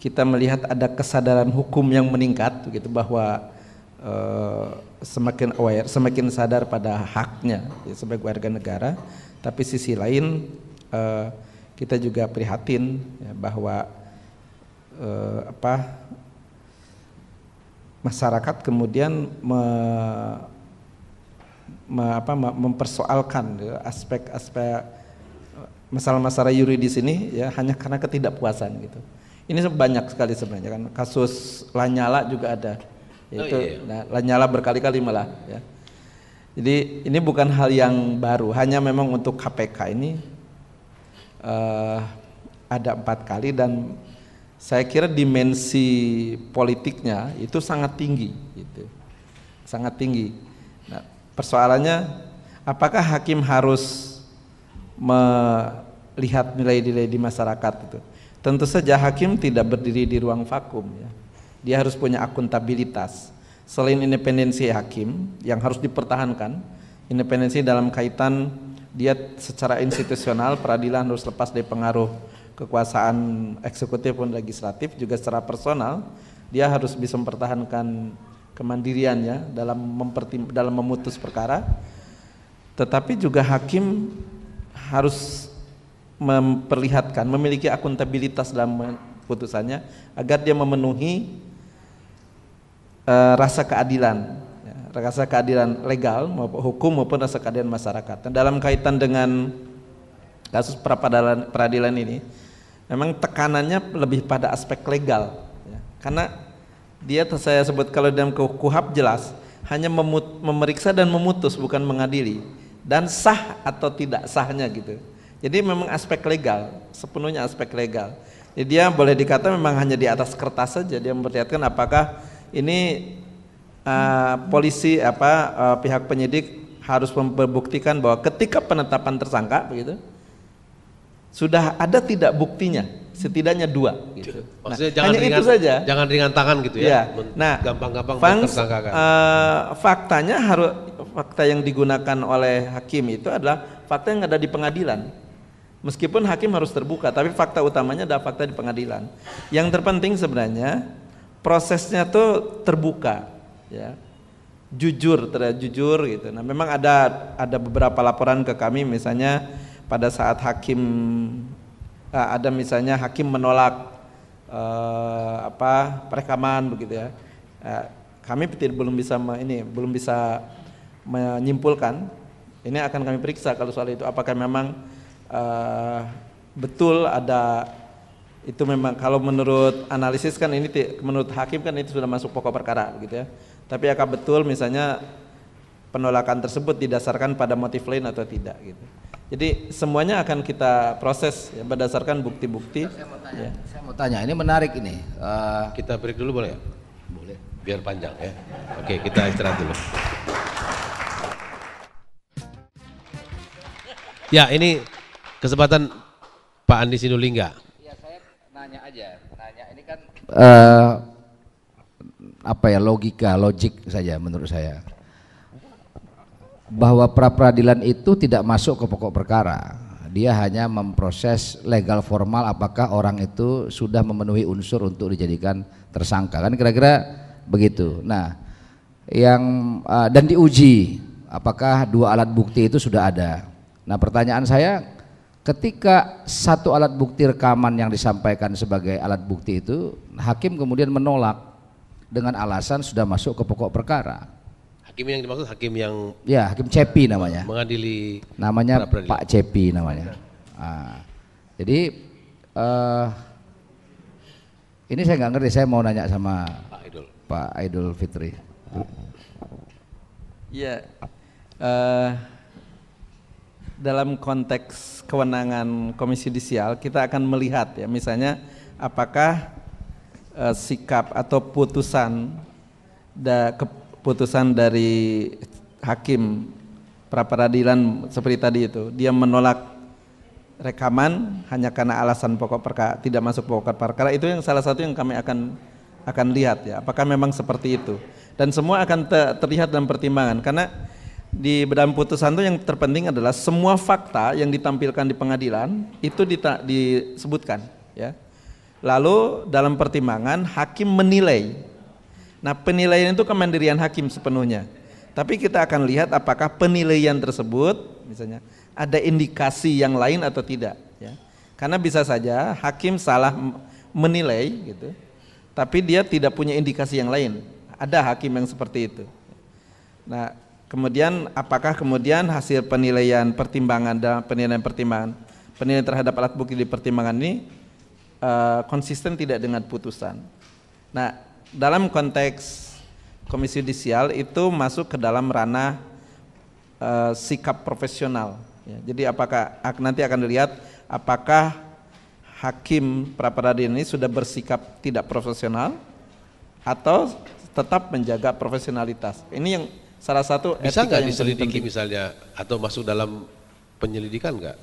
kita melihat ada kesadaran hukum yang meningkat gitu, bahwa uh, semakin aware, semakin sadar pada haknya ya, sebagai warga negara. Tapi sisi lain uh, kita juga prihatin ya, bahwa uh, apa masyarakat kemudian me, me, apa, mempersoalkan ya, aspek-aspek masalah-masalah yuridis ini ya hanya karena ketidakpuasan gitu. Ini banyak sekali sebenarnya kan kasus Lanyala juga ada. itu oh, iya. nah, Lanyala berkali-kali malah ya. Jadi ini bukan hal yang baru, hanya memang untuk KPK ini uh, ada empat kali dan saya kira dimensi politiknya itu sangat tinggi, gitu. sangat tinggi. Nah, persoalannya apakah hakim harus melihat nilai-nilai di masyarakat itu? Tentu saja hakim tidak berdiri di ruang vakum ya. Dia harus punya akuntabilitas. Selain independensi hakim yang harus dipertahankan, independensi dalam kaitan dia secara institusional peradilan harus lepas dari pengaruh kekuasaan eksekutif dan legislatif juga secara personal dia harus bisa mempertahankan kemandiriannya dalam dalam memutus perkara tetapi juga hakim harus memperlihatkan memiliki akuntabilitas dalam putusannya agar dia memenuhi uh, rasa keadilan ya, rasa keadilan legal maupun hukum maupun rasa keadilan masyarakat dan dalam kaitan dengan kasus peradilan peradilan ini memang tekanannya lebih pada aspek legal ya, karena dia saya sebut kalau dalam kuhab jelas hanya memut, memeriksa dan memutus bukan mengadili dan sah atau tidak sahnya gitu jadi memang aspek legal, sepenuhnya aspek legal. Jadi dia boleh dikata memang hanya di atas kertas saja dia memperlihatkan apakah ini uh, polisi apa uh, pihak penyidik harus membuktikan bahwa ketika penetapan tersangka begitu sudah ada tidak buktinya setidaknya dua gitu. nah, jangan hanya ringan, itu saja. Jangan ringan tangan gitu ya. ya. Nah, gampang-gampang tersangkakan. Uh, eh, faktanya harus fakta yang digunakan oleh hakim itu adalah fakta yang ada di pengadilan. Meskipun hakim harus terbuka, tapi fakta utamanya adalah fakta di pengadilan. Yang terpenting sebenarnya prosesnya tuh terbuka, ya. Jujur, terlihat jujur gitu. Nah, memang ada ada beberapa laporan ke kami misalnya pada saat hakim eh, ada misalnya hakim menolak eh, apa perekaman begitu ya. Eh, kami belum bisa ini belum bisa menyimpulkan. Ini akan kami periksa kalau soal itu apakah memang uh, betul ada itu memang kalau menurut analisis kan ini menurut hakim kan itu sudah masuk pokok perkara gitu ya. Tapi akan betul misalnya penolakan tersebut didasarkan pada motif lain atau tidak gitu. Jadi semuanya akan kita proses ya, berdasarkan bukti-bukti. Saya mau tanya, ya. saya mau tanya, ini menarik ini. Uh, kita break dulu boleh ya? Boleh. Biar panjang ya. Oke, kita istirahat dulu. Ya, ini kesempatan Pak Andi Sinulinga. Iya, saya nanya aja. Nanya ini kan uh, apa ya logika, logik saja menurut saya. Bahwa pra peradilan itu tidak masuk ke pokok perkara. Dia hanya memproses legal formal apakah orang itu sudah memenuhi unsur untuk dijadikan tersangka. Kan kira-kira begitu. Nah, yang uh, dan diuji apakah dua alat bukti itu sudah ada. Nah, pertanyaan saya Ketika satu alat bukti rekaman yang disampaikan sebagai alat bukti itu, hakim kemudian menolak dengan alasan sudah masuk ke pokok perkara. Hakim yang dimaksud hakim yang Ya, hakim Cepi namanya. Mengadili namanya Pak Cepi namanya. Nah, jadi uh, ini saya nggak ngerti, saya mau nanya sama Pak Idul. Pak Idul Fitri. Ya, uh, dalam konteks kewenangan komisi judisial kita akan melihat ya misalnya apakah uh, sikap atau putusan da, keputusan dari hakim pra peradilan seperti tadi itu dia menolak rekaman hanya karena alasan pokok perkara tidak masuk pokok perkara itu yang salah satu yang kami akan akan lihat ya apakah memang seperti itu dan semua akan terlihat dalam pertimbangan karena di dalam putusan itu yang terpenting adalah semua fakta yang ditampilkan di pengadilan itu disebutkan ya. Lalu dalam pertimbangan hakim menilai. Nah, penilaian itu kemandirian hakim sepenuhnya. Tapi kita akan lihat apakah penilaian tersebut misalnya ada indikasi yang lain atau tidak ya. Karena bisa saja hakim salah menilai gitu. Tapi dia tidak punya indikasi yang lain. Ada hakim yang seperti itu. Nah, Kemudian apakah kemudian hasil penilaian pertimbangan dan penilaian pertimbangan penilaian terhadap alat bukti di pertimbangan ini uh, konsisten tidak dengan putusan. Nah, dalam konteks komisi judisial itu masuk ke dalam ranah uh, sikap profesional. Ya, jadi apakah nanti akan dilihat apakah hakim pra peradilan ini sudah bersikap tidak profesional atau tetap menjaga profesionalitas. Ini yang salah satu bisa nggak diselidiki misalnya atau masuk dalam penyelidikan nggak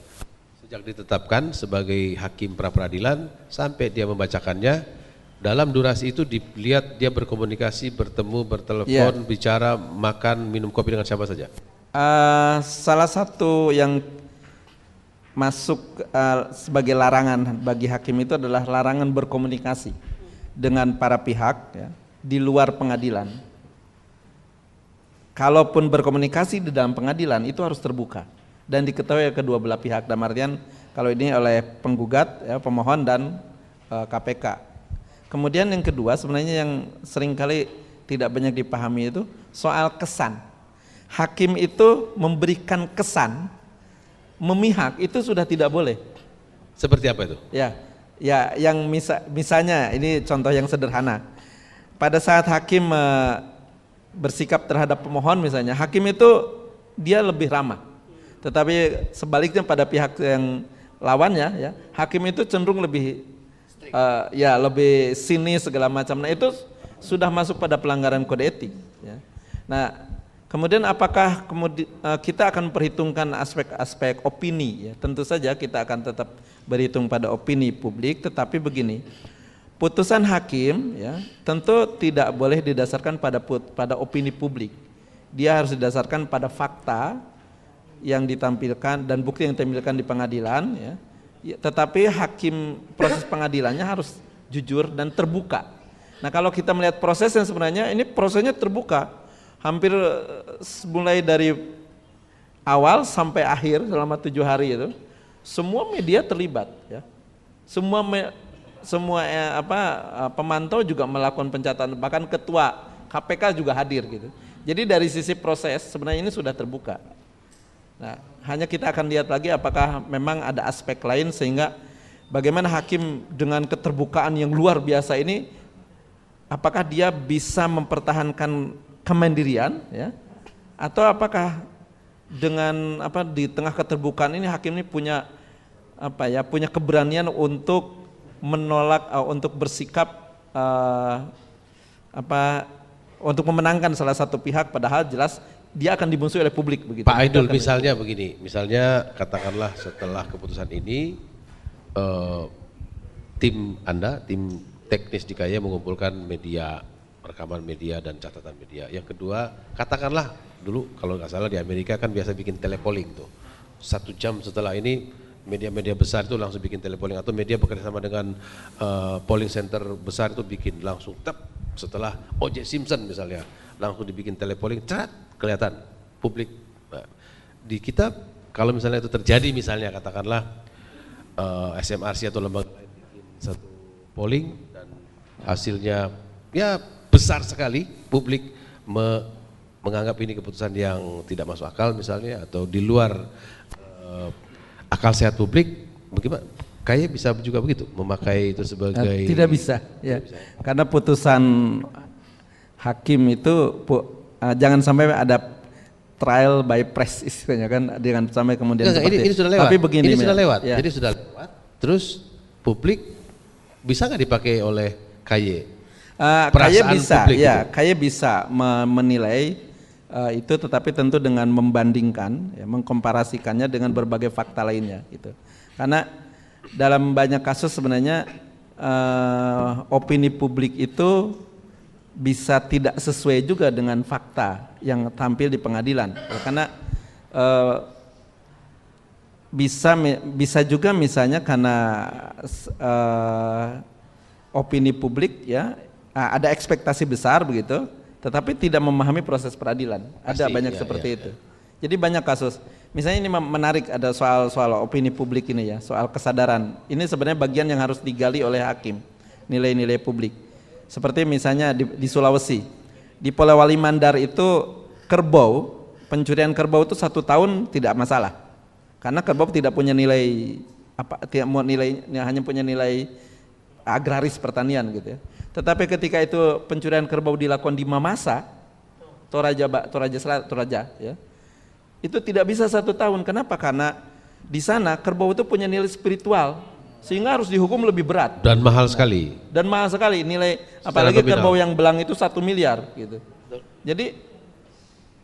sejak ditetapkan sebagai hakim pra peradilan sampai dia membacakannya dalam durasi itu dilihat dia berkomunikasi bertemu bertelepon yeah. bicara makan minum kopi dengan siapa saja uh, salah satu yang masuk uh, sebagai larangan bagi hakim itu adalah larangan berkomunikasi dengan para pihak ya, di luar pengadilan kalaupun berkomunikasi di dalam pengadilan itu harus terbuka dan diketahui kedua belah pihak Dan artian kalau ini oleh penggugat ya, pemohon dan e, eh, KPK kemudian yang kedua sebenarnya yang seringkali tidak banyak dipahami itu soal kesan hakim itu memberikan kesan memihak itu sudah tidak boleh seperti apa itu ya ya yang misa, misalnya ini contoh yang sederhana pada saat hakim e, bersikap terhadap pemohon misalnya, hakim itu dia lebih ramah. Tetapi sebaliknya pada pihak yang lawannya ya, hakim itu cenderung lebih uh, ya lebih sini segala macam. Nah, itu sudah masuk pada pelanggaran kode etik ya. Nah, kemudian apakah kemudi, uh, kita akan perhitungkan aspek-aspek opini ya? Tentu saja kita akan tetap berhitung pada opini publik, tetapi begini, putusan hakim ya tentu tidak boleh didasarkan pada put, pada opini publik dia harus didasarkan pada fakta yang ditampilkan dan bukti yang ditampilkan di pengadilan ya, ya tetapi hakim proses pengadilannya harus jujur dan terbuka nah kalau kita melihat proses yang sebenarnya ini prosesnya terbuka hampir eh, mulai dari awal sampai akhir selama tujuh hari itu semua media terlibat ya semua me semua eh, apa eh, pemantau juga melakukan pencatatan bahkan ketua KPK juga hadir gitu. Jadi dari sisi proses sebenarnya ini sudah terbuka. Nah, hanya kita akan lihat lagi apakah memang ada aspek lain sehingga bagaimana hakim dengan keterbukaan yang luar biasa ini apakah dia bisa mempertahankan kemandirian ya atau apakah dengan apa di tengah keterbukaan ini hakim ini punya apa ya punya keberanian untuk menolak uh, untuk bersikap uh, apa untuk memenangkan salah satu pihak padahal jelas dia akan dimusuhi oleh publik begitu. Pak Aidul misalnya itu. begini, misalnya katakanlah setelah keputusan ini uh, tim Anda, tim teknis di Kaya mengumpulkan media, rekaman media dan catatan media. Yang kedua, katakanlah dulu kalau nggak salah di Amerika kan biasa bikin telepolling tuh. Satu jam setelah ini media-media besar itu langsung bikin telepolling atau media bekerja sama dengan uh, polling center besar itu bikin langsung tep setelah OJ Simpson misalnya langsung dibikin telepolling cat kelihatan publik nah, di kita kalau misalnya itu terjadi misalnya katakanlah uh, eh, SMRC atau lembaga lain bikin satu polling dan hasilnya ya besar sekali publik me menganggap ini keputusan yang tidak masuk akal misalnya atau di luar eh, akal sehat publik bagaimana kayak bisa juga begitu memakai itu sebagai eh, tidak bisa ya bisa. karena putusan hakim itu bu, uh, eh, jangan sampai ada trial by press istilahnya kan dengan sampai kemudian Enggak, ini, ini sudah lewat tapi begini ini sudah lewat ya. jadi sudah lewat terus publik bisa nggak dipakai oleh KY uh, KY bisa publik ya Gitu. KY bisa menilai uh, itu tetapi tentu dengan membandingkan ya, mengkomparasikannya dengan berbagai fakta lainnya gitu karena dalam banyak kasus sebenarnya uh, opini publik itu bisa tidak sesuai juga dengan fakta yang tampil di pengadilan ya, karena uh, bisa bisa juga misalnya karena uh, opini publik ya ada ekspektasi besar begitu tetapi tidak memahami proses peradilan. Pasti, ada banyak iya, seperti iya, itu. Iya. Jadi banyak kasus. Misalnya ini menarik ada soal-soal opini publik ini ya, soal kesadaran. Ini sebenarnya bagian yang harus digali oleh hakim, nilai-nilai publik. Seperti misalnya di, di Sulawesi, di Polewali Mandar itu kerbau, pencurian kerbau itu satu tahun tidak masalah, karena kerbau tidak punya nilai apa, tidak mau nilai hanya punya nilai agraris pertanian gitu ya. Tetapi ketika itu pencurian kerbau dilakukan di Mamasa, Toraja Toraja Selat, Toraja ya. Itu tidak bisa satu tahun. Kenapa? Karena di sana kerbau itu punya nilai spiritual sehingga harus dihukum lebih berat dan mahal sekali. Dan mahal sekali nilai apalagi kerbau yang belang itu satu miliar gitu. Jadi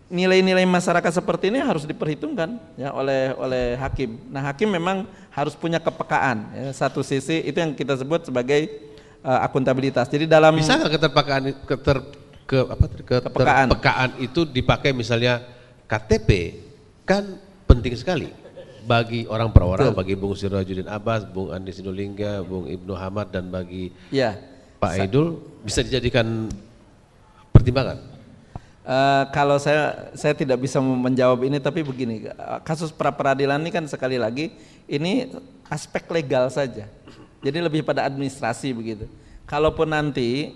nilai-nilai masyarakat seperti ini harus diperhitungkan ya oleh oleh hakim. Nah, hakim memang harus punya kepekaan ya. Satu sisi itu yang kita sebut sebagai uh, akuntabilitas. Jadi dalam bisa nggak keterpakaan keter ke apa keterpekaan. keterpekaan itu dipakai misalnya KTP kan penting sekali bagi orang per orang, Betul. bagi Bung Sirajudin Abbas, Bung Andi Sinulinga, Bung Ibnu Hamad dan bagi ya. Pak Idul bisa dijadikan pertimbangan. Uh, kalau saya saya tidak bisa menjawab ini tapi begini kasus pra peradilan ini kan sekali lagi ini aspek legal saja jadi lebih pada administrasi begitu. Kalaupun nanti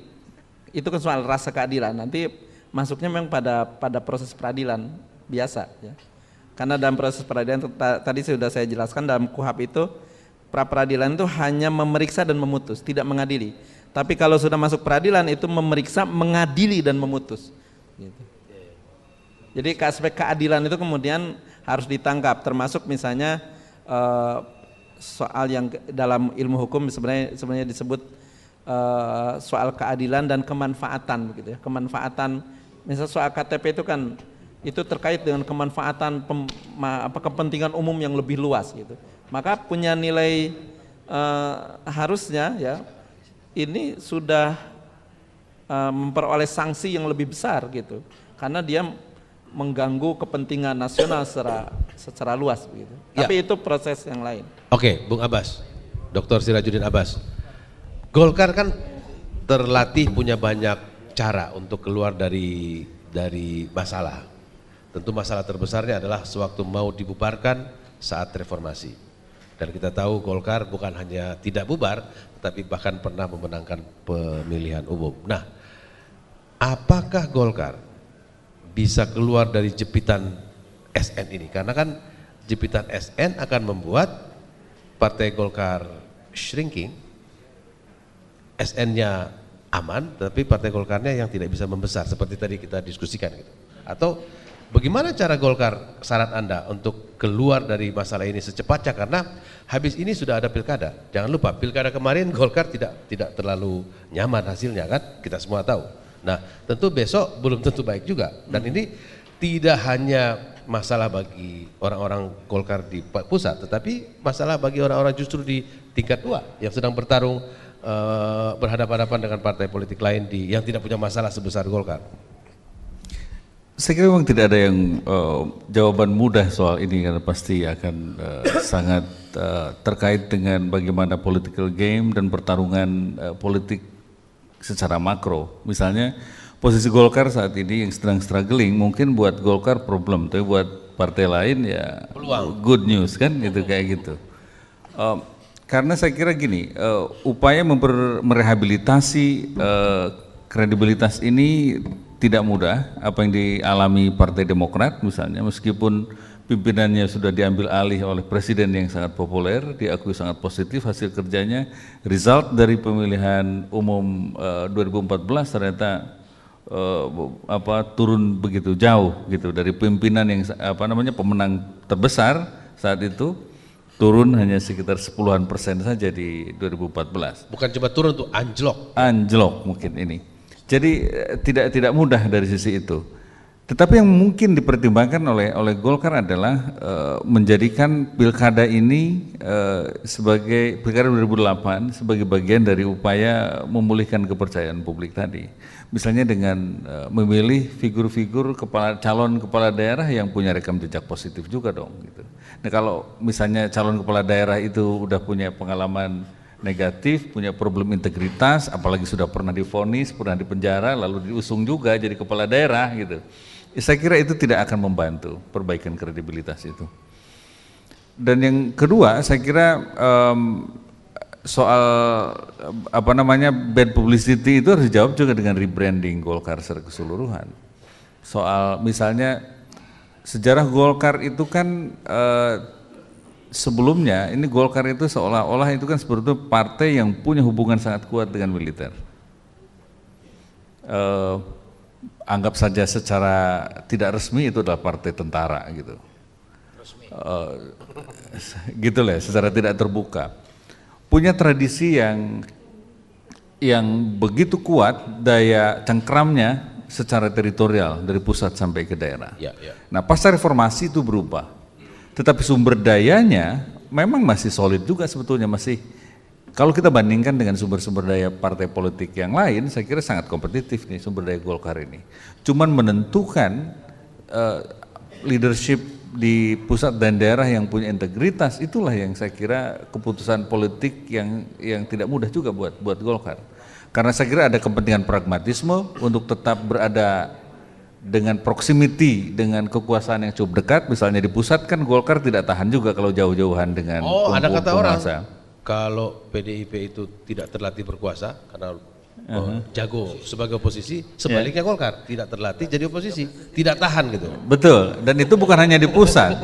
itu kan soal rasa keadilan. Nanti masuknya memang pada pada proses peradilan biasa ya. Karena dalam proses peradilan tadi sudah saya jelaskan dalam Kuhap itu pra peradilan itu hanya memeriksa dan memutus, tidak mengadili. Tapi kalau sudah masuk peradilan itu memeriksa, mengadili dan memutus. Gitu. Jadi aspek keadilan itu kemudian harus ditangkap, termasuk misalnya eh, soal yang dalam ilmu hukum sebenarnya sebenarnya disebut uh, soal keadilan dan kemanfaatan gitu ya. Kemanfaatan misalnya soal KTP itu kan itu terkait dengan kemanfaatan pem, apa kepentingan umum yang lebih luas gitu. Maka punya nilai uh, harusnya ya ini sudah uh, memperoleh sanksi yang lebih besar gitu. Karena dia mengganggu kepentingan nasional secara secara luas gitu Ya. Tapi itu proses yang lain. Oke, Bung Abbas, Dr. Sirajudin Abbas. Golkar kan terlatih punya banyak cara untuk keluar dari dari masalah. Tentu masalah terbesarnya adalah sewaktu mau dibubarkan saat reformasi. Dan kita tahu Golkar bukan hanya tidak bubar, tapi bahkan pernah memenangkan pemilihan umum. Nah, apakah Golkar bisa keluar dari jepitan SN ini? Karena kan jepitan SN akan membuat Partai Golkar shrinking, SN-nya aman, tapi Partai Golkarnya yang tidak bisa membesar seperti tadi kita diskusikan gitu. Atau bagaimana cara Golkar saran Anda untuk keluar dari masalah ini secepatnya karena habis ini sudah ada pilkada. Jangan lupa pilkada kemarin Golkar tidak tidak terlalu nyaman hasilnya kan, kita semua tahu. Nah, tentu besok belum tentu baik juga. Dan ini tidak hanya masalah bagi orang-orang Golkar di pusat, tetapi masalah bagi orang-orang justru di tingkat dua yang sedang bertarung uh, berhadapan-hadapan dengan partai politik lain di yang tidak punya masalah sebesar Golkar. Saya kira memang tidak ada yang uh, jawaban mudah soal ini karena pasti akan uh, sangat uh, terkait dengan bagaimana political game dan pertarungan uh, politik secara makro. Misalnya posisi Golkar saat ini yang sedang struggling mungkin buat Golkar problem tapi buat partai lain ya Peluang. good news kan gitu kayak gitu uh, karena saya kira gini uh, upaya memper, merehabilitasi uh, kredibilitas ini tidak mudah apa yang dialami Partai Demokrat misalnya meskipun pimpinannya sudah diambil alih oleh presiden yang sangat populer diakui sangat positif hasil kerjanya result dari pemilihan umum uh, eh, 2014 ternyata uh, apa turun begitu jauh gitu dari pimpinan yang apa namanya pemenang terbesar saat itu turun hanya sekitar sepuluhan persen saja di 2014. Bukan cuma turun tuh anjlok. Anjlok mungkin ini. Jadi eh, tidak tidak mudah dari sisi itu. Tetapi yang mungkin dipertimbangkan oleh oleh Golkar adalah e, menjadikan pilkada ini e, sebagai pilkada 2008 sebagai bagian dari upaya memulihkan kepercayaan publik tadi. Misalnya dengan e, memilih figur-figur kepala calon kepala daerah yang punya rekam jejak positif juga dong. Gitu. Nah kalau misalnya calon kepala daerah itu udah punya pengalaman negatif, punya problem integritas, apalagi sudah pernah difonis, pernah dipenjara, lalu diusung juga jadi kepala daerah gitu saya kira itu tidak akan membantu perbaikan kredibilitas itu. Dan yang kedua, saya kira um, soal apa namanya bad publicity itu harus dijawab juga dengan rebranding Golkar secara keseluruhan. Soal misalnya sejarah Golkar itu kan uh, sebelumnya ini Golkar itu seolah-olah itu kan sebetulnya partai yang punya hubungan sangat kuat dengan militer. Uh, anggap saja secara tidak resmi itu adalah partai tentara gitu. Resmi. Uh, gitu lah, ya, secara tidak terbuka. Punya tradisi yang yang begitu kuat daya cengkramnya secara teritorial dari pusat sampai ke daerah. Ya, ya. Nah pasca reformasi itu berubah, tetapi sumber dayanya memang masih solid juga sebetulnya masih kalau kita bandingkan dengan sumber-sumber daya partai politik yang lain, saya kira sangat kompetitif nih sumber daya Golkar ini. Cuman menentukan uh, leadership di pusat dan daerah yang punya integritas itulah yang saya kira keputusan politik yang yang tidak mudah juga buat buat Golkar. Karena saya kira ada kepentingan pragmatisme untuk tetap berada dengan proximity dengan kekuasaan yang cukup dekat misalnya di pusat kan Golkar tidak tahan juga kalau jauh-jauhan dengan Oh, ada kata penguasa. orang kalau PDIP itu tidak terlatih berkuasa karena uh-huh. jago sebagai oposisi, sebaliknya yeah. Golkar tidak terlatih jadi oposisi, tidak tahan gitu. Betul, dan itu bukan hanya di pusat.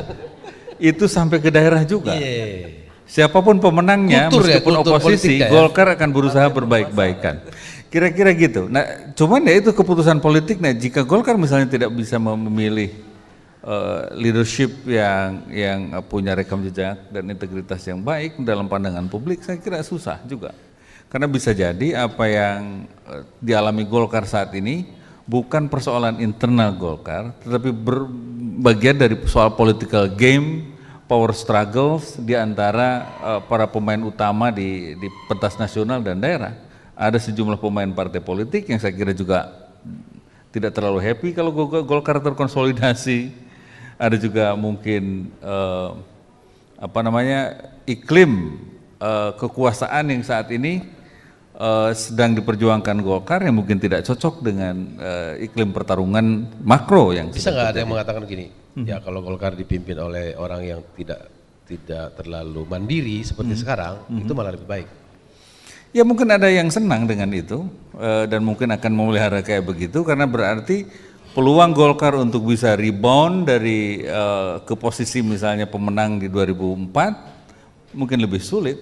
itu sampai ke daerah juga. Yeah. Siapapun pemenangnya kultur ya, meskipun ya, oposisi, ya. Golkar akan berusaha berbaik-baikan. Kira-kira gitu. Nah, cuman ya itu keputusan politik. Nah, jika Golkar misalnya tidak bisa memilih Eh, leadership yang yang eh, punya rekam jejak dan integritas yang baik dalam pandangan publik saya kira susah juga. Karena bisa jadi apa yang eh, dialami Golkar saat ini bukan persoalan internal Golkar, tetapi bagian dari soal political game, power struggles di antara uh, para pemain utama di, di pentas nasional dan daerah. Ada sejumlah pemain partai politik yang saya kira juga tidak terlalu happy kalau Golkar terkonsolidasi ada juga mungkin uh, apa namanya iklim uh, kekuasaan yang saat ini uh, sedang diperjuangkan Golkar yang mungkin tidak cocok dengan uh, iklim pertarungan makro yang bisa nggak ada yang mengatakan gini hmm. ya kalau Golkar dipimpin oleh orang yang tidak tidak terlalu mandiri seperti hmm. sekarang hmm. itu malah lebih baik Ya mungkin ada yang senang dengan itu uh, dan mungkin akan memelihara kayak begitu karena berarti peluang Golkar untuk bisa rebound dari uh, ke posisi misalnya pemenang di 2004 mungkin lebih sulit.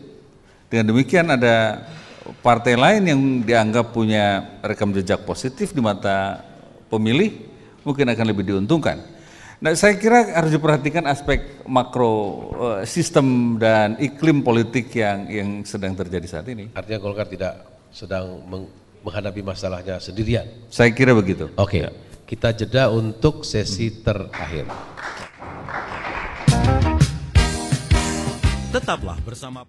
Dengan demikian ada partai lain yang dianggap punya rekam jejak positif di mata pemilih mungkin akan lebih diuntungkan. Nah, saya kira harus diperhatikan aspek makro uh, sistem dan iklim politik yang yang sedang terjadi saat ini. Artinya Golkar tidak sedang menghadapi masalahnya sendirian. Saya kira begitu. Oke. Okay. Ya. Kita jeda untuk sesi terakhir. Tetaplah bersama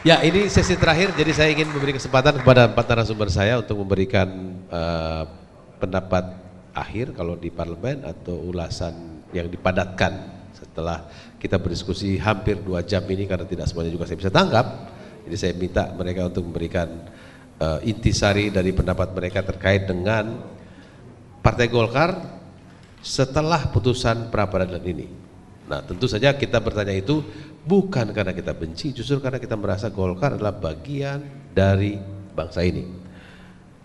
Ya, ini sesi terakhir jadi saya ingin memberi kesempatan kepada empat narasumber saya untuk memberikan uh, pendapat akhir kalau di parlemen atau ulasan yang dipadatkan setelah kita berdiskusi hampir dua jam ini karena tidak semuanya juga saya bisa tangkap. Jadi saya minta mereka untuk memberikan uh, intisari dari pendapat mereka terkait dengan Partai Golkar setelah putusan pra peradilan ini. Nah, tentu saja kita bertanya itu bukan karena kita benci, justru karena kita merasa Golkar adalah bagian dari bangsa ini.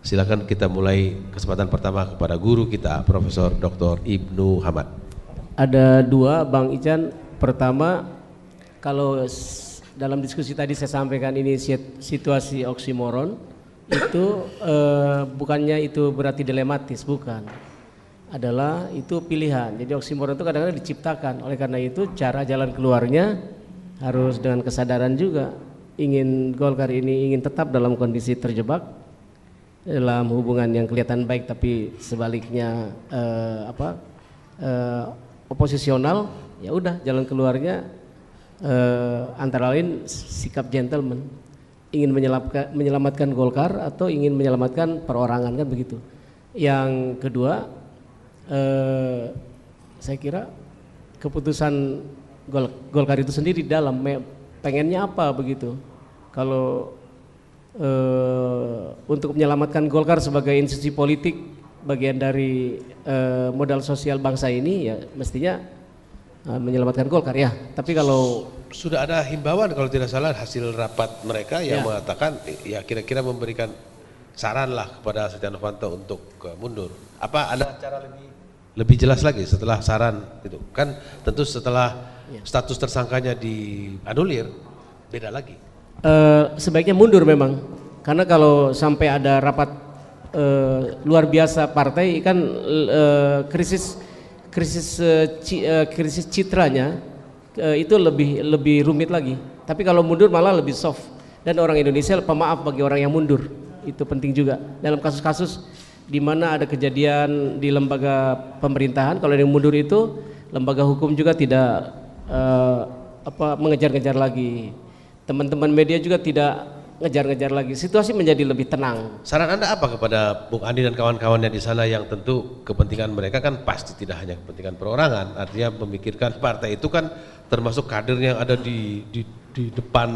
Silakan kita mulai kesempatan pertama kepada guru kita, Profesor Dr. Ibnu Hamad. Ada dua, Bang Ican. Pertama, kalau dalam diskusi tadi saya sampaikan ini situasi oksimoron, itu uh, bukannya itu berarti dilematis bukan adalah itu pilihan jadi oksimoron itu kadang-kadang diciptakan oleh karena itu cara jalan keluarnya harus dengan kesadaran juga ingin Golkar ini ingin tetap dalam kondisi terjebak dalam hubungan yang kelihatan baik tapi sebaliknya uh, apa uh, eh, oposisional ya udah jalan keluarnya uh, antara lain sikap gentleman ingin menyelamatkan, Golkar atau ingin menyelamatkan perorangan kan begitu. Yang kedua, eh, saya kira keputusan Gol, Golkar itu sendiri dalam pengennya apa begitu. Kalau eh, untuk menyelamatkan Golkar sebagai institusi politik bagian dari eh, modal sosial bangsa ini ya mestinya Eh, menyelamatkan Golkar ya. Tapi kalau sudah ada himbauan kalau tidak salah hasil rapat mereka yang ya. mengatakan ya kira-kira memberikan saran lah kepada Setia Novanto untuk eh, mundur. Apa ada cara lebih lebih jelas lagi setelah saran itu kan tentu setelah ya. status tersangkanya dianulir beda lagi. E, sebaiknya mundur memang karena kalau sampai ada rapat e, luar biasa partai kan e, krisis krisis eh, eh, krisis citranya eh, itu lebih lebih rumit lagi. Tapi kalau mundur malah lebih soft dan orang Indonesia pemaaf bagi orang yang mundur. Itu penting juga dalam kasus-kasus di mana ada kejadian di lembaga pemerintahan kalau yang mundur itu lembaga hukum juga tidak uh, apa mengejar-ngejar lagi. Teman-teman media juga tidak ngejar-ngejar lagi. Situasi menjadi lebih tenang. Saran Anda apa kepada Bung Andi dan kawan-kawannya di sana yang tentu kepentingan mereka kan pasti tidak hanya kepentingan perorangan, artinya memikirkan partai itu kan termasuk kader yang ada di di, di depan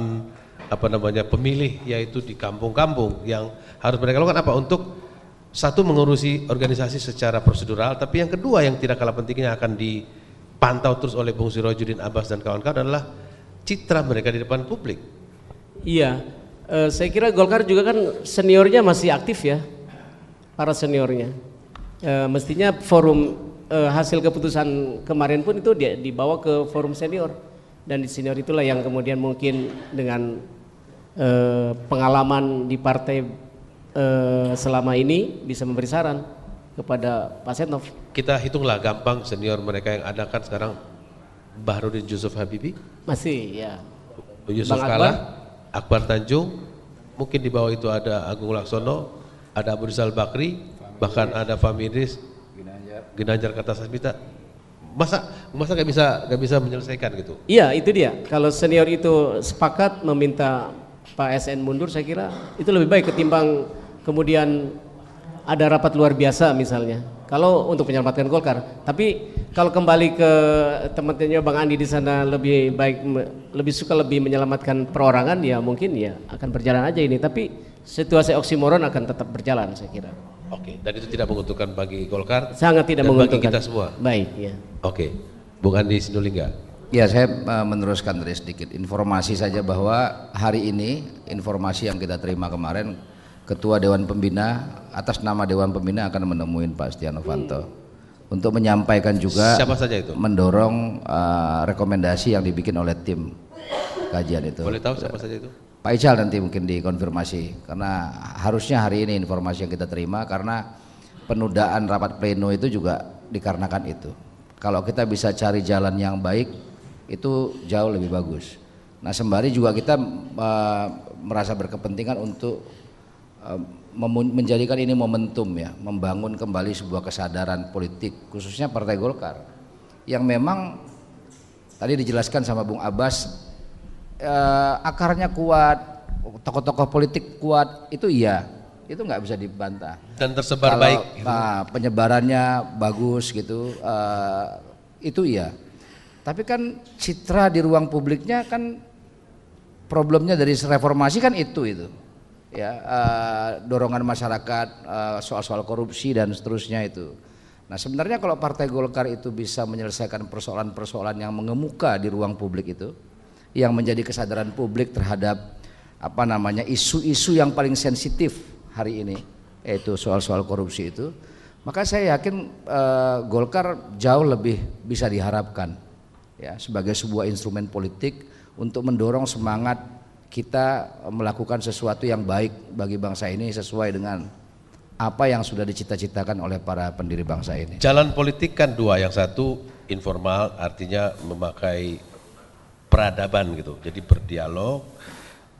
apa namanya pemilih yaitu di kampung-kampung yang harus mereka lakukan apa untuk satu mengurusi organisasi secara prosedural tapi yang kedua yang tidak kalah pentingnya akan dipantau terus oleh Bung Sirojudin Abbas dan kawan-kawan adalah citra mereka di depan publik. Iya, Eh, saya kira Golkar juga kan seniornya masih aktif ya, para seniornya. Uh, mestinya forum uh, hasil keputusan kemarin pun itu dia dibawa ke forum senior dan di senior itulah yang kemudian mungkin dengan uh, pengalaman di partai uh, selama ini bisa memberi saran kepada Pak Setnov. Kita hitunglah gampang senior mereka yang ada kan sekarang Baharudin Yusuf Habibie? Masih ya. Yusuf Bang Akbar. Akbar Tanjung, mungkin di bawah itu ada Agung Laksono, ada Abu Rizal Bakri, Famiris, bahkan ada Famiris, Ginanjar, Ginanjar Kartasasmita. Masa masa gak bisa gak bisa menyelesaikan gitu? Iya itu dia. Kalau senior itu sepakat meminta Pak SN mundur, saya kira itu lebih baik ketimbang kemudian ada rapat luar biasa misalnya. Kalau untuk menyelamatkan Golkar. Tapi kalau kembali ke temannya Bang Andi di sana lebih baik lebih suka lebih menyelamatkan perorangan ya mungkin ya akan berjalan aja ini. Tapi situasi oksimoron akan tetap berjalan saya kira. Oke, dan itu tidak menguntungkan bagi Golkar. Sangat tidak dan menguntungkan. Bagi kita semua. Baik, ya. Oke. Bung Andi Sinulinga. Ya, saya e, meneruskan dari sedikit informasi saja bahwa hari ini informasi yang kita terima kemarin Ketua Dewan Pembina atas nama Dewan Pembina akan menemui Pak Setia Novanto hmm. untuk menyampaikan juga siapa saja itu mendorong uh, rekomendasi yang dibikin oleh tim kajian itu. Boleh tahu siapa saja itu? Pak Ical nanti mungkin dikonfirmasi karena harusnya hari ini informasi yang kita terima karena penundaan rapat pleno itu juga dikarenakan itu. Kalau kita bisa cari jalan yang baik itu jauh lebih bagus. Nah sembari juga kita uh, merasa berkepentingan untuk menjadikan ini momentum ya, membangun kembali sebuah kesadaran politik khususnya Partai Golkar yang memang tadi dijelaskan sama Bung Abbas eh, akarnya kuat, tokoh-tokoh politik kuat itu iya, itu nggak bisa dibantah. Dan tersebar Kalau, baik. Nah, penyebarannya bagus gitu, eh, itu iya. Tapi kan citra di ruang publiknya kan problemnya dari reformasi kan itu itu ya uh, dorongan masyarakat eh, soal-soal uh, korupsi dan seterusnya itu. Nah sebenarnya kalau Partai Golkar itu bisa menyelesaikan persoalan-persoalan yang mengemuka di ruang publik itu, yang menjadi kesadaran publik terhadap apa namanya isu-isu yang paling sensitif hari ini, yaitu soal-soal korupsi itu, maka saya yakin uh, Golkar jauh lebih bisa diharapkan ya sebagai sebuah instrumen politik untuk mendorong semangat kita melakukan sesuatu yang baik bagi bangsa ini sesuai dengan apa yang sudah dicita-citakan oleh para pendiri bangsa ini. Jalan politik kan dua, yang satu informal artinya memakai peradaban gitu, jadi berdialog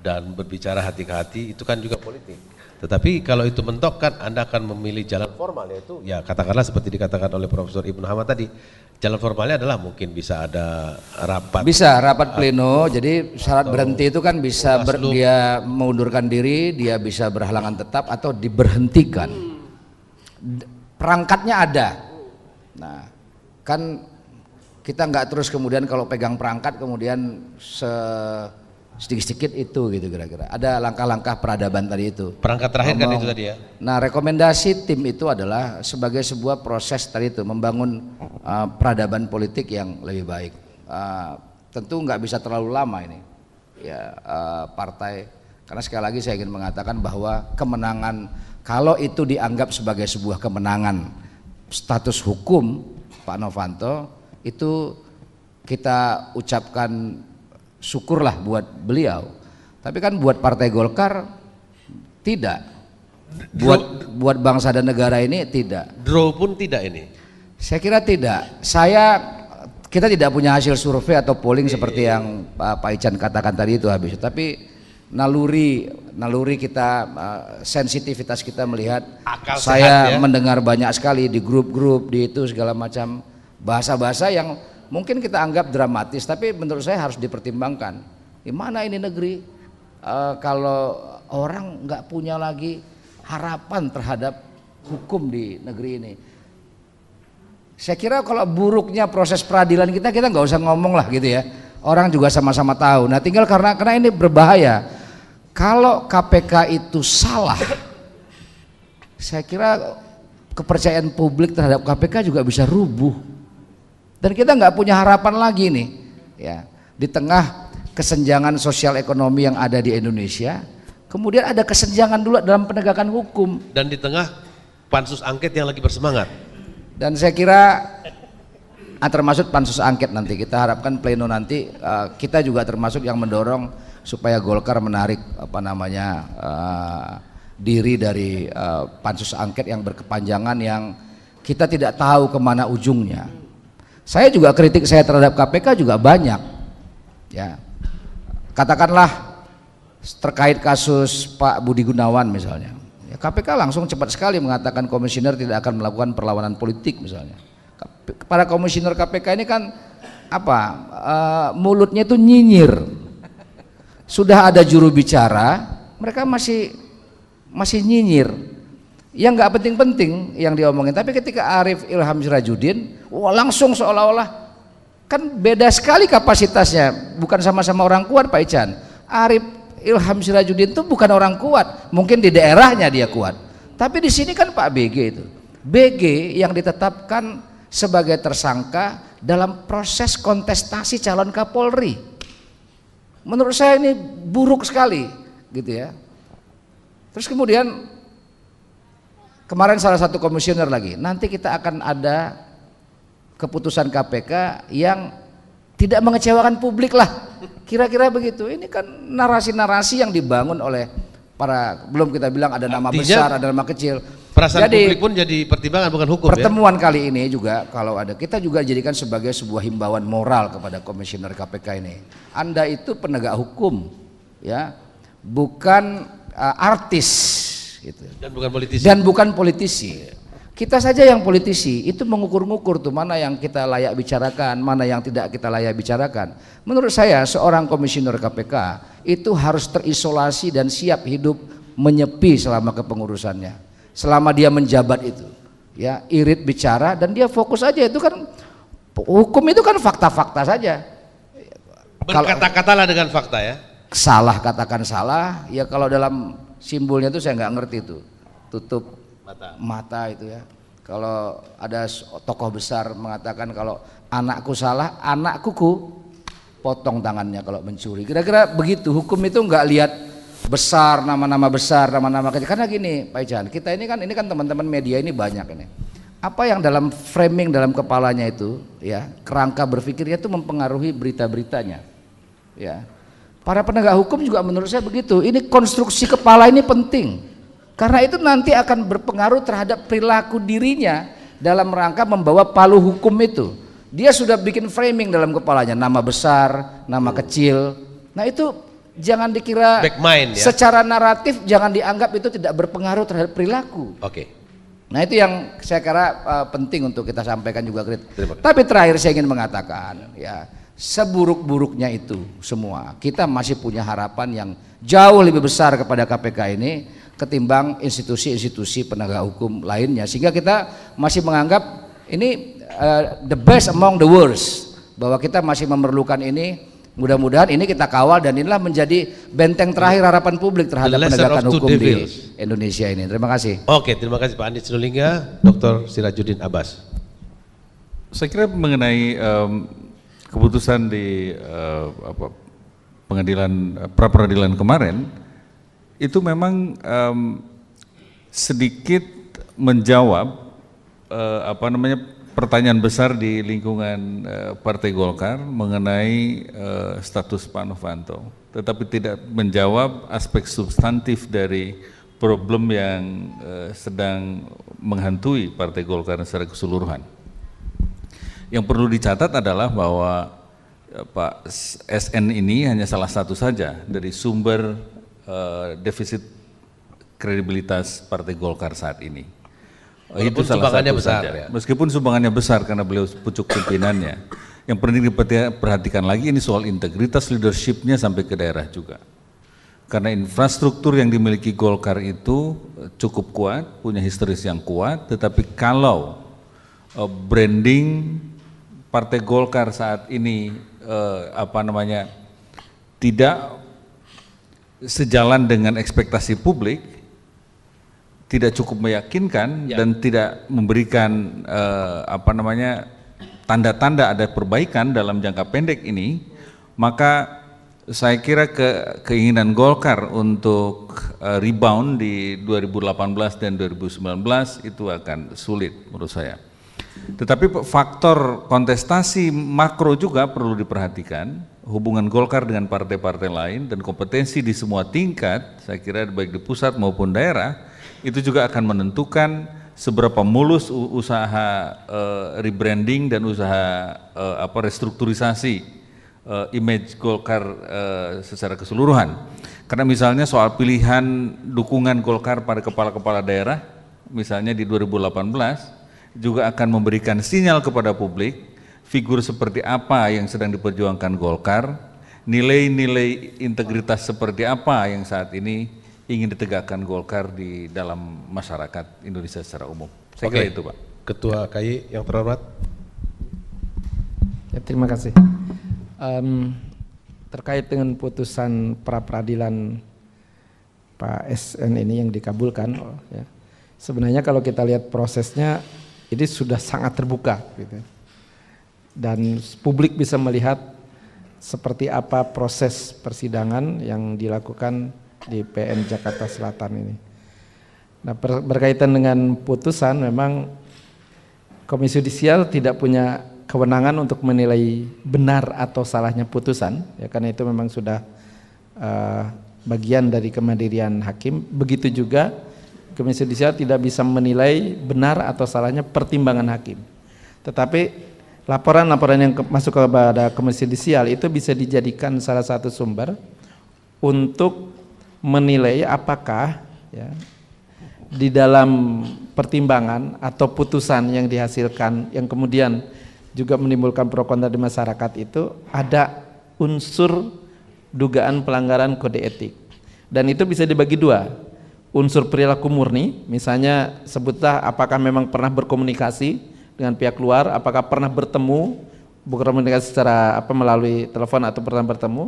dan berbicara hati ke hati itu kan juga politik. Tetapi kalau itu mentok kan Anda akan memilih jalan formal yaitu ya katakanlah seperti dikatakan oleh Profesor Ibnu Hamad tadi Jalan formalnya adalah mungkin bisa ada rapat. Bisa rapat pleno. uh, jadi syarat berhenti itu kan bisa ber, dia mengundurkan diri, dia bisa berhalangan tetap atau diberhentikan. Perangkatnya ada. Nah, kan kita nggak terus kemudian kalau pegang perangkat kemudian se sedikit-sedikit itu gitu kira-kira. Ada langkah-langkah peradaban tadi itu. Perangkat terakhir kan Ngomong. kan itu tadi ya. Nah, rekomendasi tim itu adalah sebagai sebuah proses tadi itu membangun uh, peradaban politik yang lebih baik. Uh, tentu nggak bisa terlalu lama ini. Ya, uh, partai karena sekali lagi saya ingin mengatakan bahwa kemenangan kalau itu dianggap sebagai sebuah kemenangan status hukum Pak Novanto itu kita ucapkan syukurlah buat beliau. Tapi kan buat Partai Golkar tidak. Buat buat bangsa dan negara ini tidak. Draw pun tidak ini. Saya kira tidak. Saya kita tidak punya hasil survei atau polling e, seperti iya. yang Pak Ican katakan tadi itu habis. Tapi naluri naluri kita uh, sensitivitas kita melihat Akal saya sehat, ya? mendengar banyak sekali di grup-grup di itu segala macam bahasa-bahasa yang mungkin kita anggap dramatis tapi menurut saya harus dipertimbangkan gimana ini negeri e, kalau orang nggak punya lagi harapan terhadap hukum di negeri ini saya kira kalau buruknya proses peradilan kita kita nggak usah ngomong lah gitu ya orang juga sama-sama tahu nah tinggal karena karena ini berbahaya kalau KPK itu salah saya kira kepercayaan publik terhadap KPK juga bisa rubuh dan kita nggak punya harapan lagi nih, ya di tengah kesenjangan sosial ekonomi yang ada di Indonesia. Kemudian ada kesenjangan dulu dalam penegakan hukum. Dan di tengah pansus angket yang lagi bersemangat. Dan saya kira ah, termasuk pansus angket nanti kita harapkan pleno nanti ah, kita juga termasuk yang mendorong supaya Golkar menarik apa namanya ah, diri dari pansus angket yang berkepanjangan yang kita tidak tahu kemana ujungnya. Saya juga kritik saya terhadap KPK juga banyak. Ya. Katakanlah terkait kasus Pak Budi Gunawan misalnya. Ya, KPK langsung cepat sekali mengatakan komisioner tidak akan melakukan perlawanan politik misalnya. Para komisioner KPK ini kan apa? Uh, mulutnya itu nyinyir. Sudah ada juru bicara, mereka masih masih nyinyir yang nggak penting-penting yang diomongin tapi ketika Arif Ilham Sirajudin, wah langsung seolah-olah kan beda sekali kapasitasnya bukan sama-sama orang kuat Pak Ican Arif Ilham Sirajudin itu bukan orang kuat mungkin di daerahnya dia kuat tapi di sini kan Pak BG itu BG yang ditetapkan sebagai tersangka dalam proses kontestasi calon Kapolri menurut saya ini buruk sekali gitu ya terus kemudian Kemarin salah satu komisioner lagi, nanti kita akan ada keputusan KPK yang tidak mengecewakan publik lah. Kira-kira begitu. Ini kan narasi-narasi yang dibangun oleh para belum kita bilang ada nama Artinya, besar, ada nama kecil. Perasaan jadi, publik pun jadi pertimbangan bukan hukum. Ya? Pertemuan ya? kali ini juga kalau ada kita juga jadikan sebagai sebuah himbauan moral kepada komisioner KPK ini. Anda itu penegak hukum, ya, bukan uh, artis gitu. Dan bukan politisi. Dan bukan politisi. Kita saja yang politisi itu mengukur-ngukur tuh mana yang kita layak bicarakan, mana yang tidak kita layak bicarakan. Menurut saya seorang komisioner KPK itu harus terisolasi dan siap hidup menyepi selama kepengurusannya. Selama dia menjabat itu. Ya, irit bicara dan dia fokus aja itu kan hukum itu kan fakta-fakta saja. Berkata-katalah dengan fakta ya. Salah katakan salah, ya kalau dalam simbolnya itu saya nggak ngerti itu tutup mata. mata itu ya kalau ada tokoh besar mengatakan kalau anakku salah anakku ku potong tangannya kalau mencuri kira-kira begitu hukum itu nggak lihat besar nama-nama besar nama-nama kecil karena gini Pak Ijan kita ini kan ini kan teman-teman media ini banyak ini apa yang dalam framing dalam kepalanya itu ya kerangka berpikirnya itu mempengaruhi berita-beritanya ya Para penegak hukum juga menurut saya begitu. Ini konstruksi kepala ini penting. Karena itu nanti akan berpengaruh terhadap perilaku dirinya dalam rangka membawa palu hukum itu. Dia sudah bikin framing dalam kepalanya, nama besar, nama kecil. Nah itu jangan dikira mind, ya? secara naratif jangan dianggap itu tidak berpengaruh terhadap perilaku. Oke. Okay. Nah itu yang saya kira uh, penting untuk kita sampaikan juga. Tapi terakhir saya ingin mengatakan ya seburuk-buruknya itu semua. Kita masih punya harapan yang jauh lebih besar kepada KPK ini ketimbang institusi-institusi penegak hukum lainnya. Sehingga kita masih menganggap ini uh, the best among the worst bahwa kita masih memerlukan ini mudah-mudahan ini kita kawal dan inilah menjadi benteng terakhir harapan publik terhadap penegakan hukum di Indonesia ini. Terima kasih. Oke, terima kasih Pak Andi Sinulinga, Dr. Sirajuddin Abbas. Saya kira mengenai um, keputusan di uh, apa, pengadilan eh, pra peradilan kemarin itu memang um, sedikit menjawab uh, apa namanya pertanyaan besar di lingkungan uh, Partai Golkar mengenai uh, status Pak Novanto, tetapi tidak menjawab aspek substantif dari problem yang uh, sedang menghantui Partai Golkar secara keseluruhan. Yang perlu dicatat adalah bahwa eh, Pak SN ini hanya salah satu saja dari sumber uh, defisit kredibilitas Partai Golkar saat ini. Meskipun eh, itu salah satu besar, saja. Ya? Meskipun sumbangannya besar karena beliau pucuk pimpinannya. Yang penting diperhatikan lagi ini soal integritas leadershipnya sampai ke daerah juga. Karena infrastruktur yang dimiliki Golkar itu cukup kuat, punya historis yang kuat, tetapi kalau branding Partai Golkar saat ini eh, apa namanya tidak sejalan dengan ekspektasi publik, tidak cukup meyakinkan ya. dan tidak memberikan eh, apa namanya tanda-tanda ada perbaikan dalam jangka pendek ini, maka saya kira ke, keinginan Golkar untuk uh, rebound di 2018 dan 2019 itu akan sulit menurut saya. Tetapi faktor kontestasi makro juga perlu diperhatikan, hubungan Golkar dengan partai-partai lain dan kompetensi di semua tingkat, saya kira baik di pusat maupun daerah, itu juga akan menentukan seberapa mulus usaha uh, rebranding dan usaha uh, apa restrukturisasi uh, image Golkar uh, secara keseluruhan. Karena misalnya soal pilihan dukungan Golkar pada kepala-kepala daerah, misalnya di 2018 juga akan memberikan sinyal kepada publik figur seperti apa yang sedang diperjuangkan Golkar, nilai-nilai integritas seperti apa yang saat ini ingin ditegakkan Golkar di dalam masyarakat Indonesia secara umum. Saya kira itu, Pak. Ketua ya. KAI yang terhormat. Ya, terima kasih. Um, terkait dengan putusan pra peradilan Pak SN ini yang dikabulkan, ya. sebenarnya kalau kita lihat prosesnya jadi sudah sangat terbuka gitu. Dan publik bisa melihat seperti apa proses persidangan yang dilakukan di PN Jakarta Selatan ini. Nah, berkaitan dengan putusan memang Komisi Yudisial tidak punya kewenangan untuk menilai benar atau salahnya putusan, ya karena itu memang sudah uh, bagian dari kemandirian hakim. Begitu juga Komisi Yudisial tidak bisa menilai benar atau salahnya pertimbangan hakim. Tetapi laporan-laporan yang masuk kepada Komisi Yudisial itu bisa dijadikan salah satu sumber untuk menilai apakah ya, di dalam pertimbangan atau putusan yang dihasilkan yang kemudian juga menimbulkan pro kontra di masyarakat itu ada unsur dugaan pelanggaran kode etik dan itu bisa dibagi dua unsur perilaku murni, misalnya sebutlah apakah memang pernah berkomunikasi dengan pihak luar, apakah pernah bertemu, bukan berkomunikasi secara apa melalui telepon atau pernah bertemu,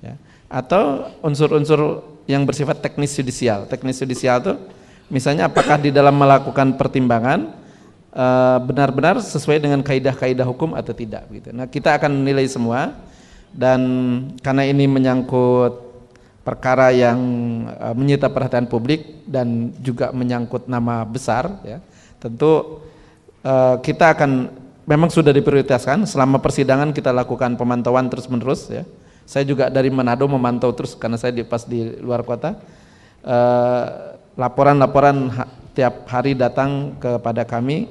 ya. atau unsur-unsur yang bersifat teknis yudisial. Teknis yudisial itu misalnya apakah di dalam melakukan pertimbangan eh, benar-benar sesuai dengan kaidah-kaidah hukum atau tidak. Gitu. Nah kita akan menilai semua dan karena ini menyangkut perkara yang eh, menyita perhatian publik dan juga menyangkut nama besar ya tentu eh, kita akan memang sudah diprioritaskan selama persidangan kita lakukan pemantauan terus menerus ya saya juga dari Manado memantau terus karena saya di, pas di luar kota eh, laporan-laporan tiap hari datang kepada kami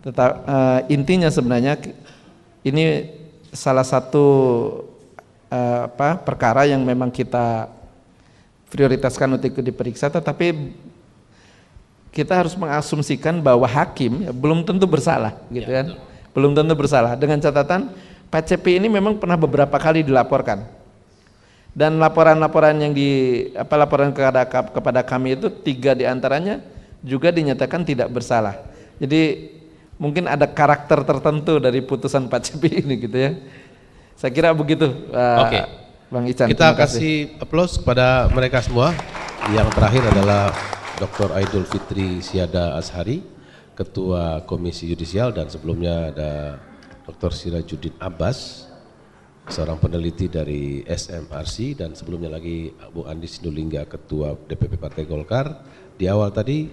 tetap intinya sebenarnya ini salah satu apa perkara yang memang kita prioritaskan untuk diperiksa tetapi kita harus mengasumsikan bahwa hakim ya, belum tentu bersalah ya, gitu ya, kan betul. belum tentu bersalah dengan catatan Pak Cepi ini memang pernah beberapa kali dilaporkan dan laporan-laporan yang di apa laporan kepada kepada kami itu tiga diantaranya juga dinyatakan tidak bersalah jadi mungkin ada karakter tertentu dari putusan Pak Cepi ini gitu ya saya kira begitu eh, oke okay. Bang Ican. Kita kasih aplaus kepada mereka semua. Yang terakhir adalah Dr. Aidul Fitri Siada Ashari, Ketua Komisi Yudisial dan sebelumnya ada Dr. Sirajuddin Abbas, seorang peneliti dari SMRC dan sebelumnya lagi Bu Andi Sinulinga, Ketua DPP Partai Golkar. Di awal tadi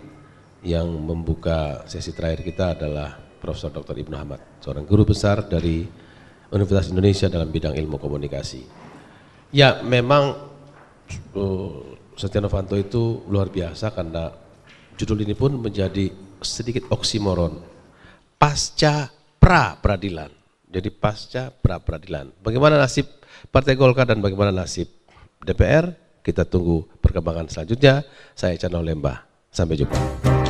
yang membuka sesi terakhir kita adalah Profesor Dr. Ibnu Ahmad, seorang guru besar dari Universitas Indonesia dalam bidang ilmu komunikasi. Ya memang uh, Setia Novanto itu luar biasa karena judul ini pun menjadi sedikit oksimoron. Pasca pra peradilan. Jadi pasca pra peradilan. Bagaimana nasib Partai Golkar dan bagaimana nasib DPR? Kita tunggu perkembangan selanjutnya. Saya Channel Lembah Sampai jumpa.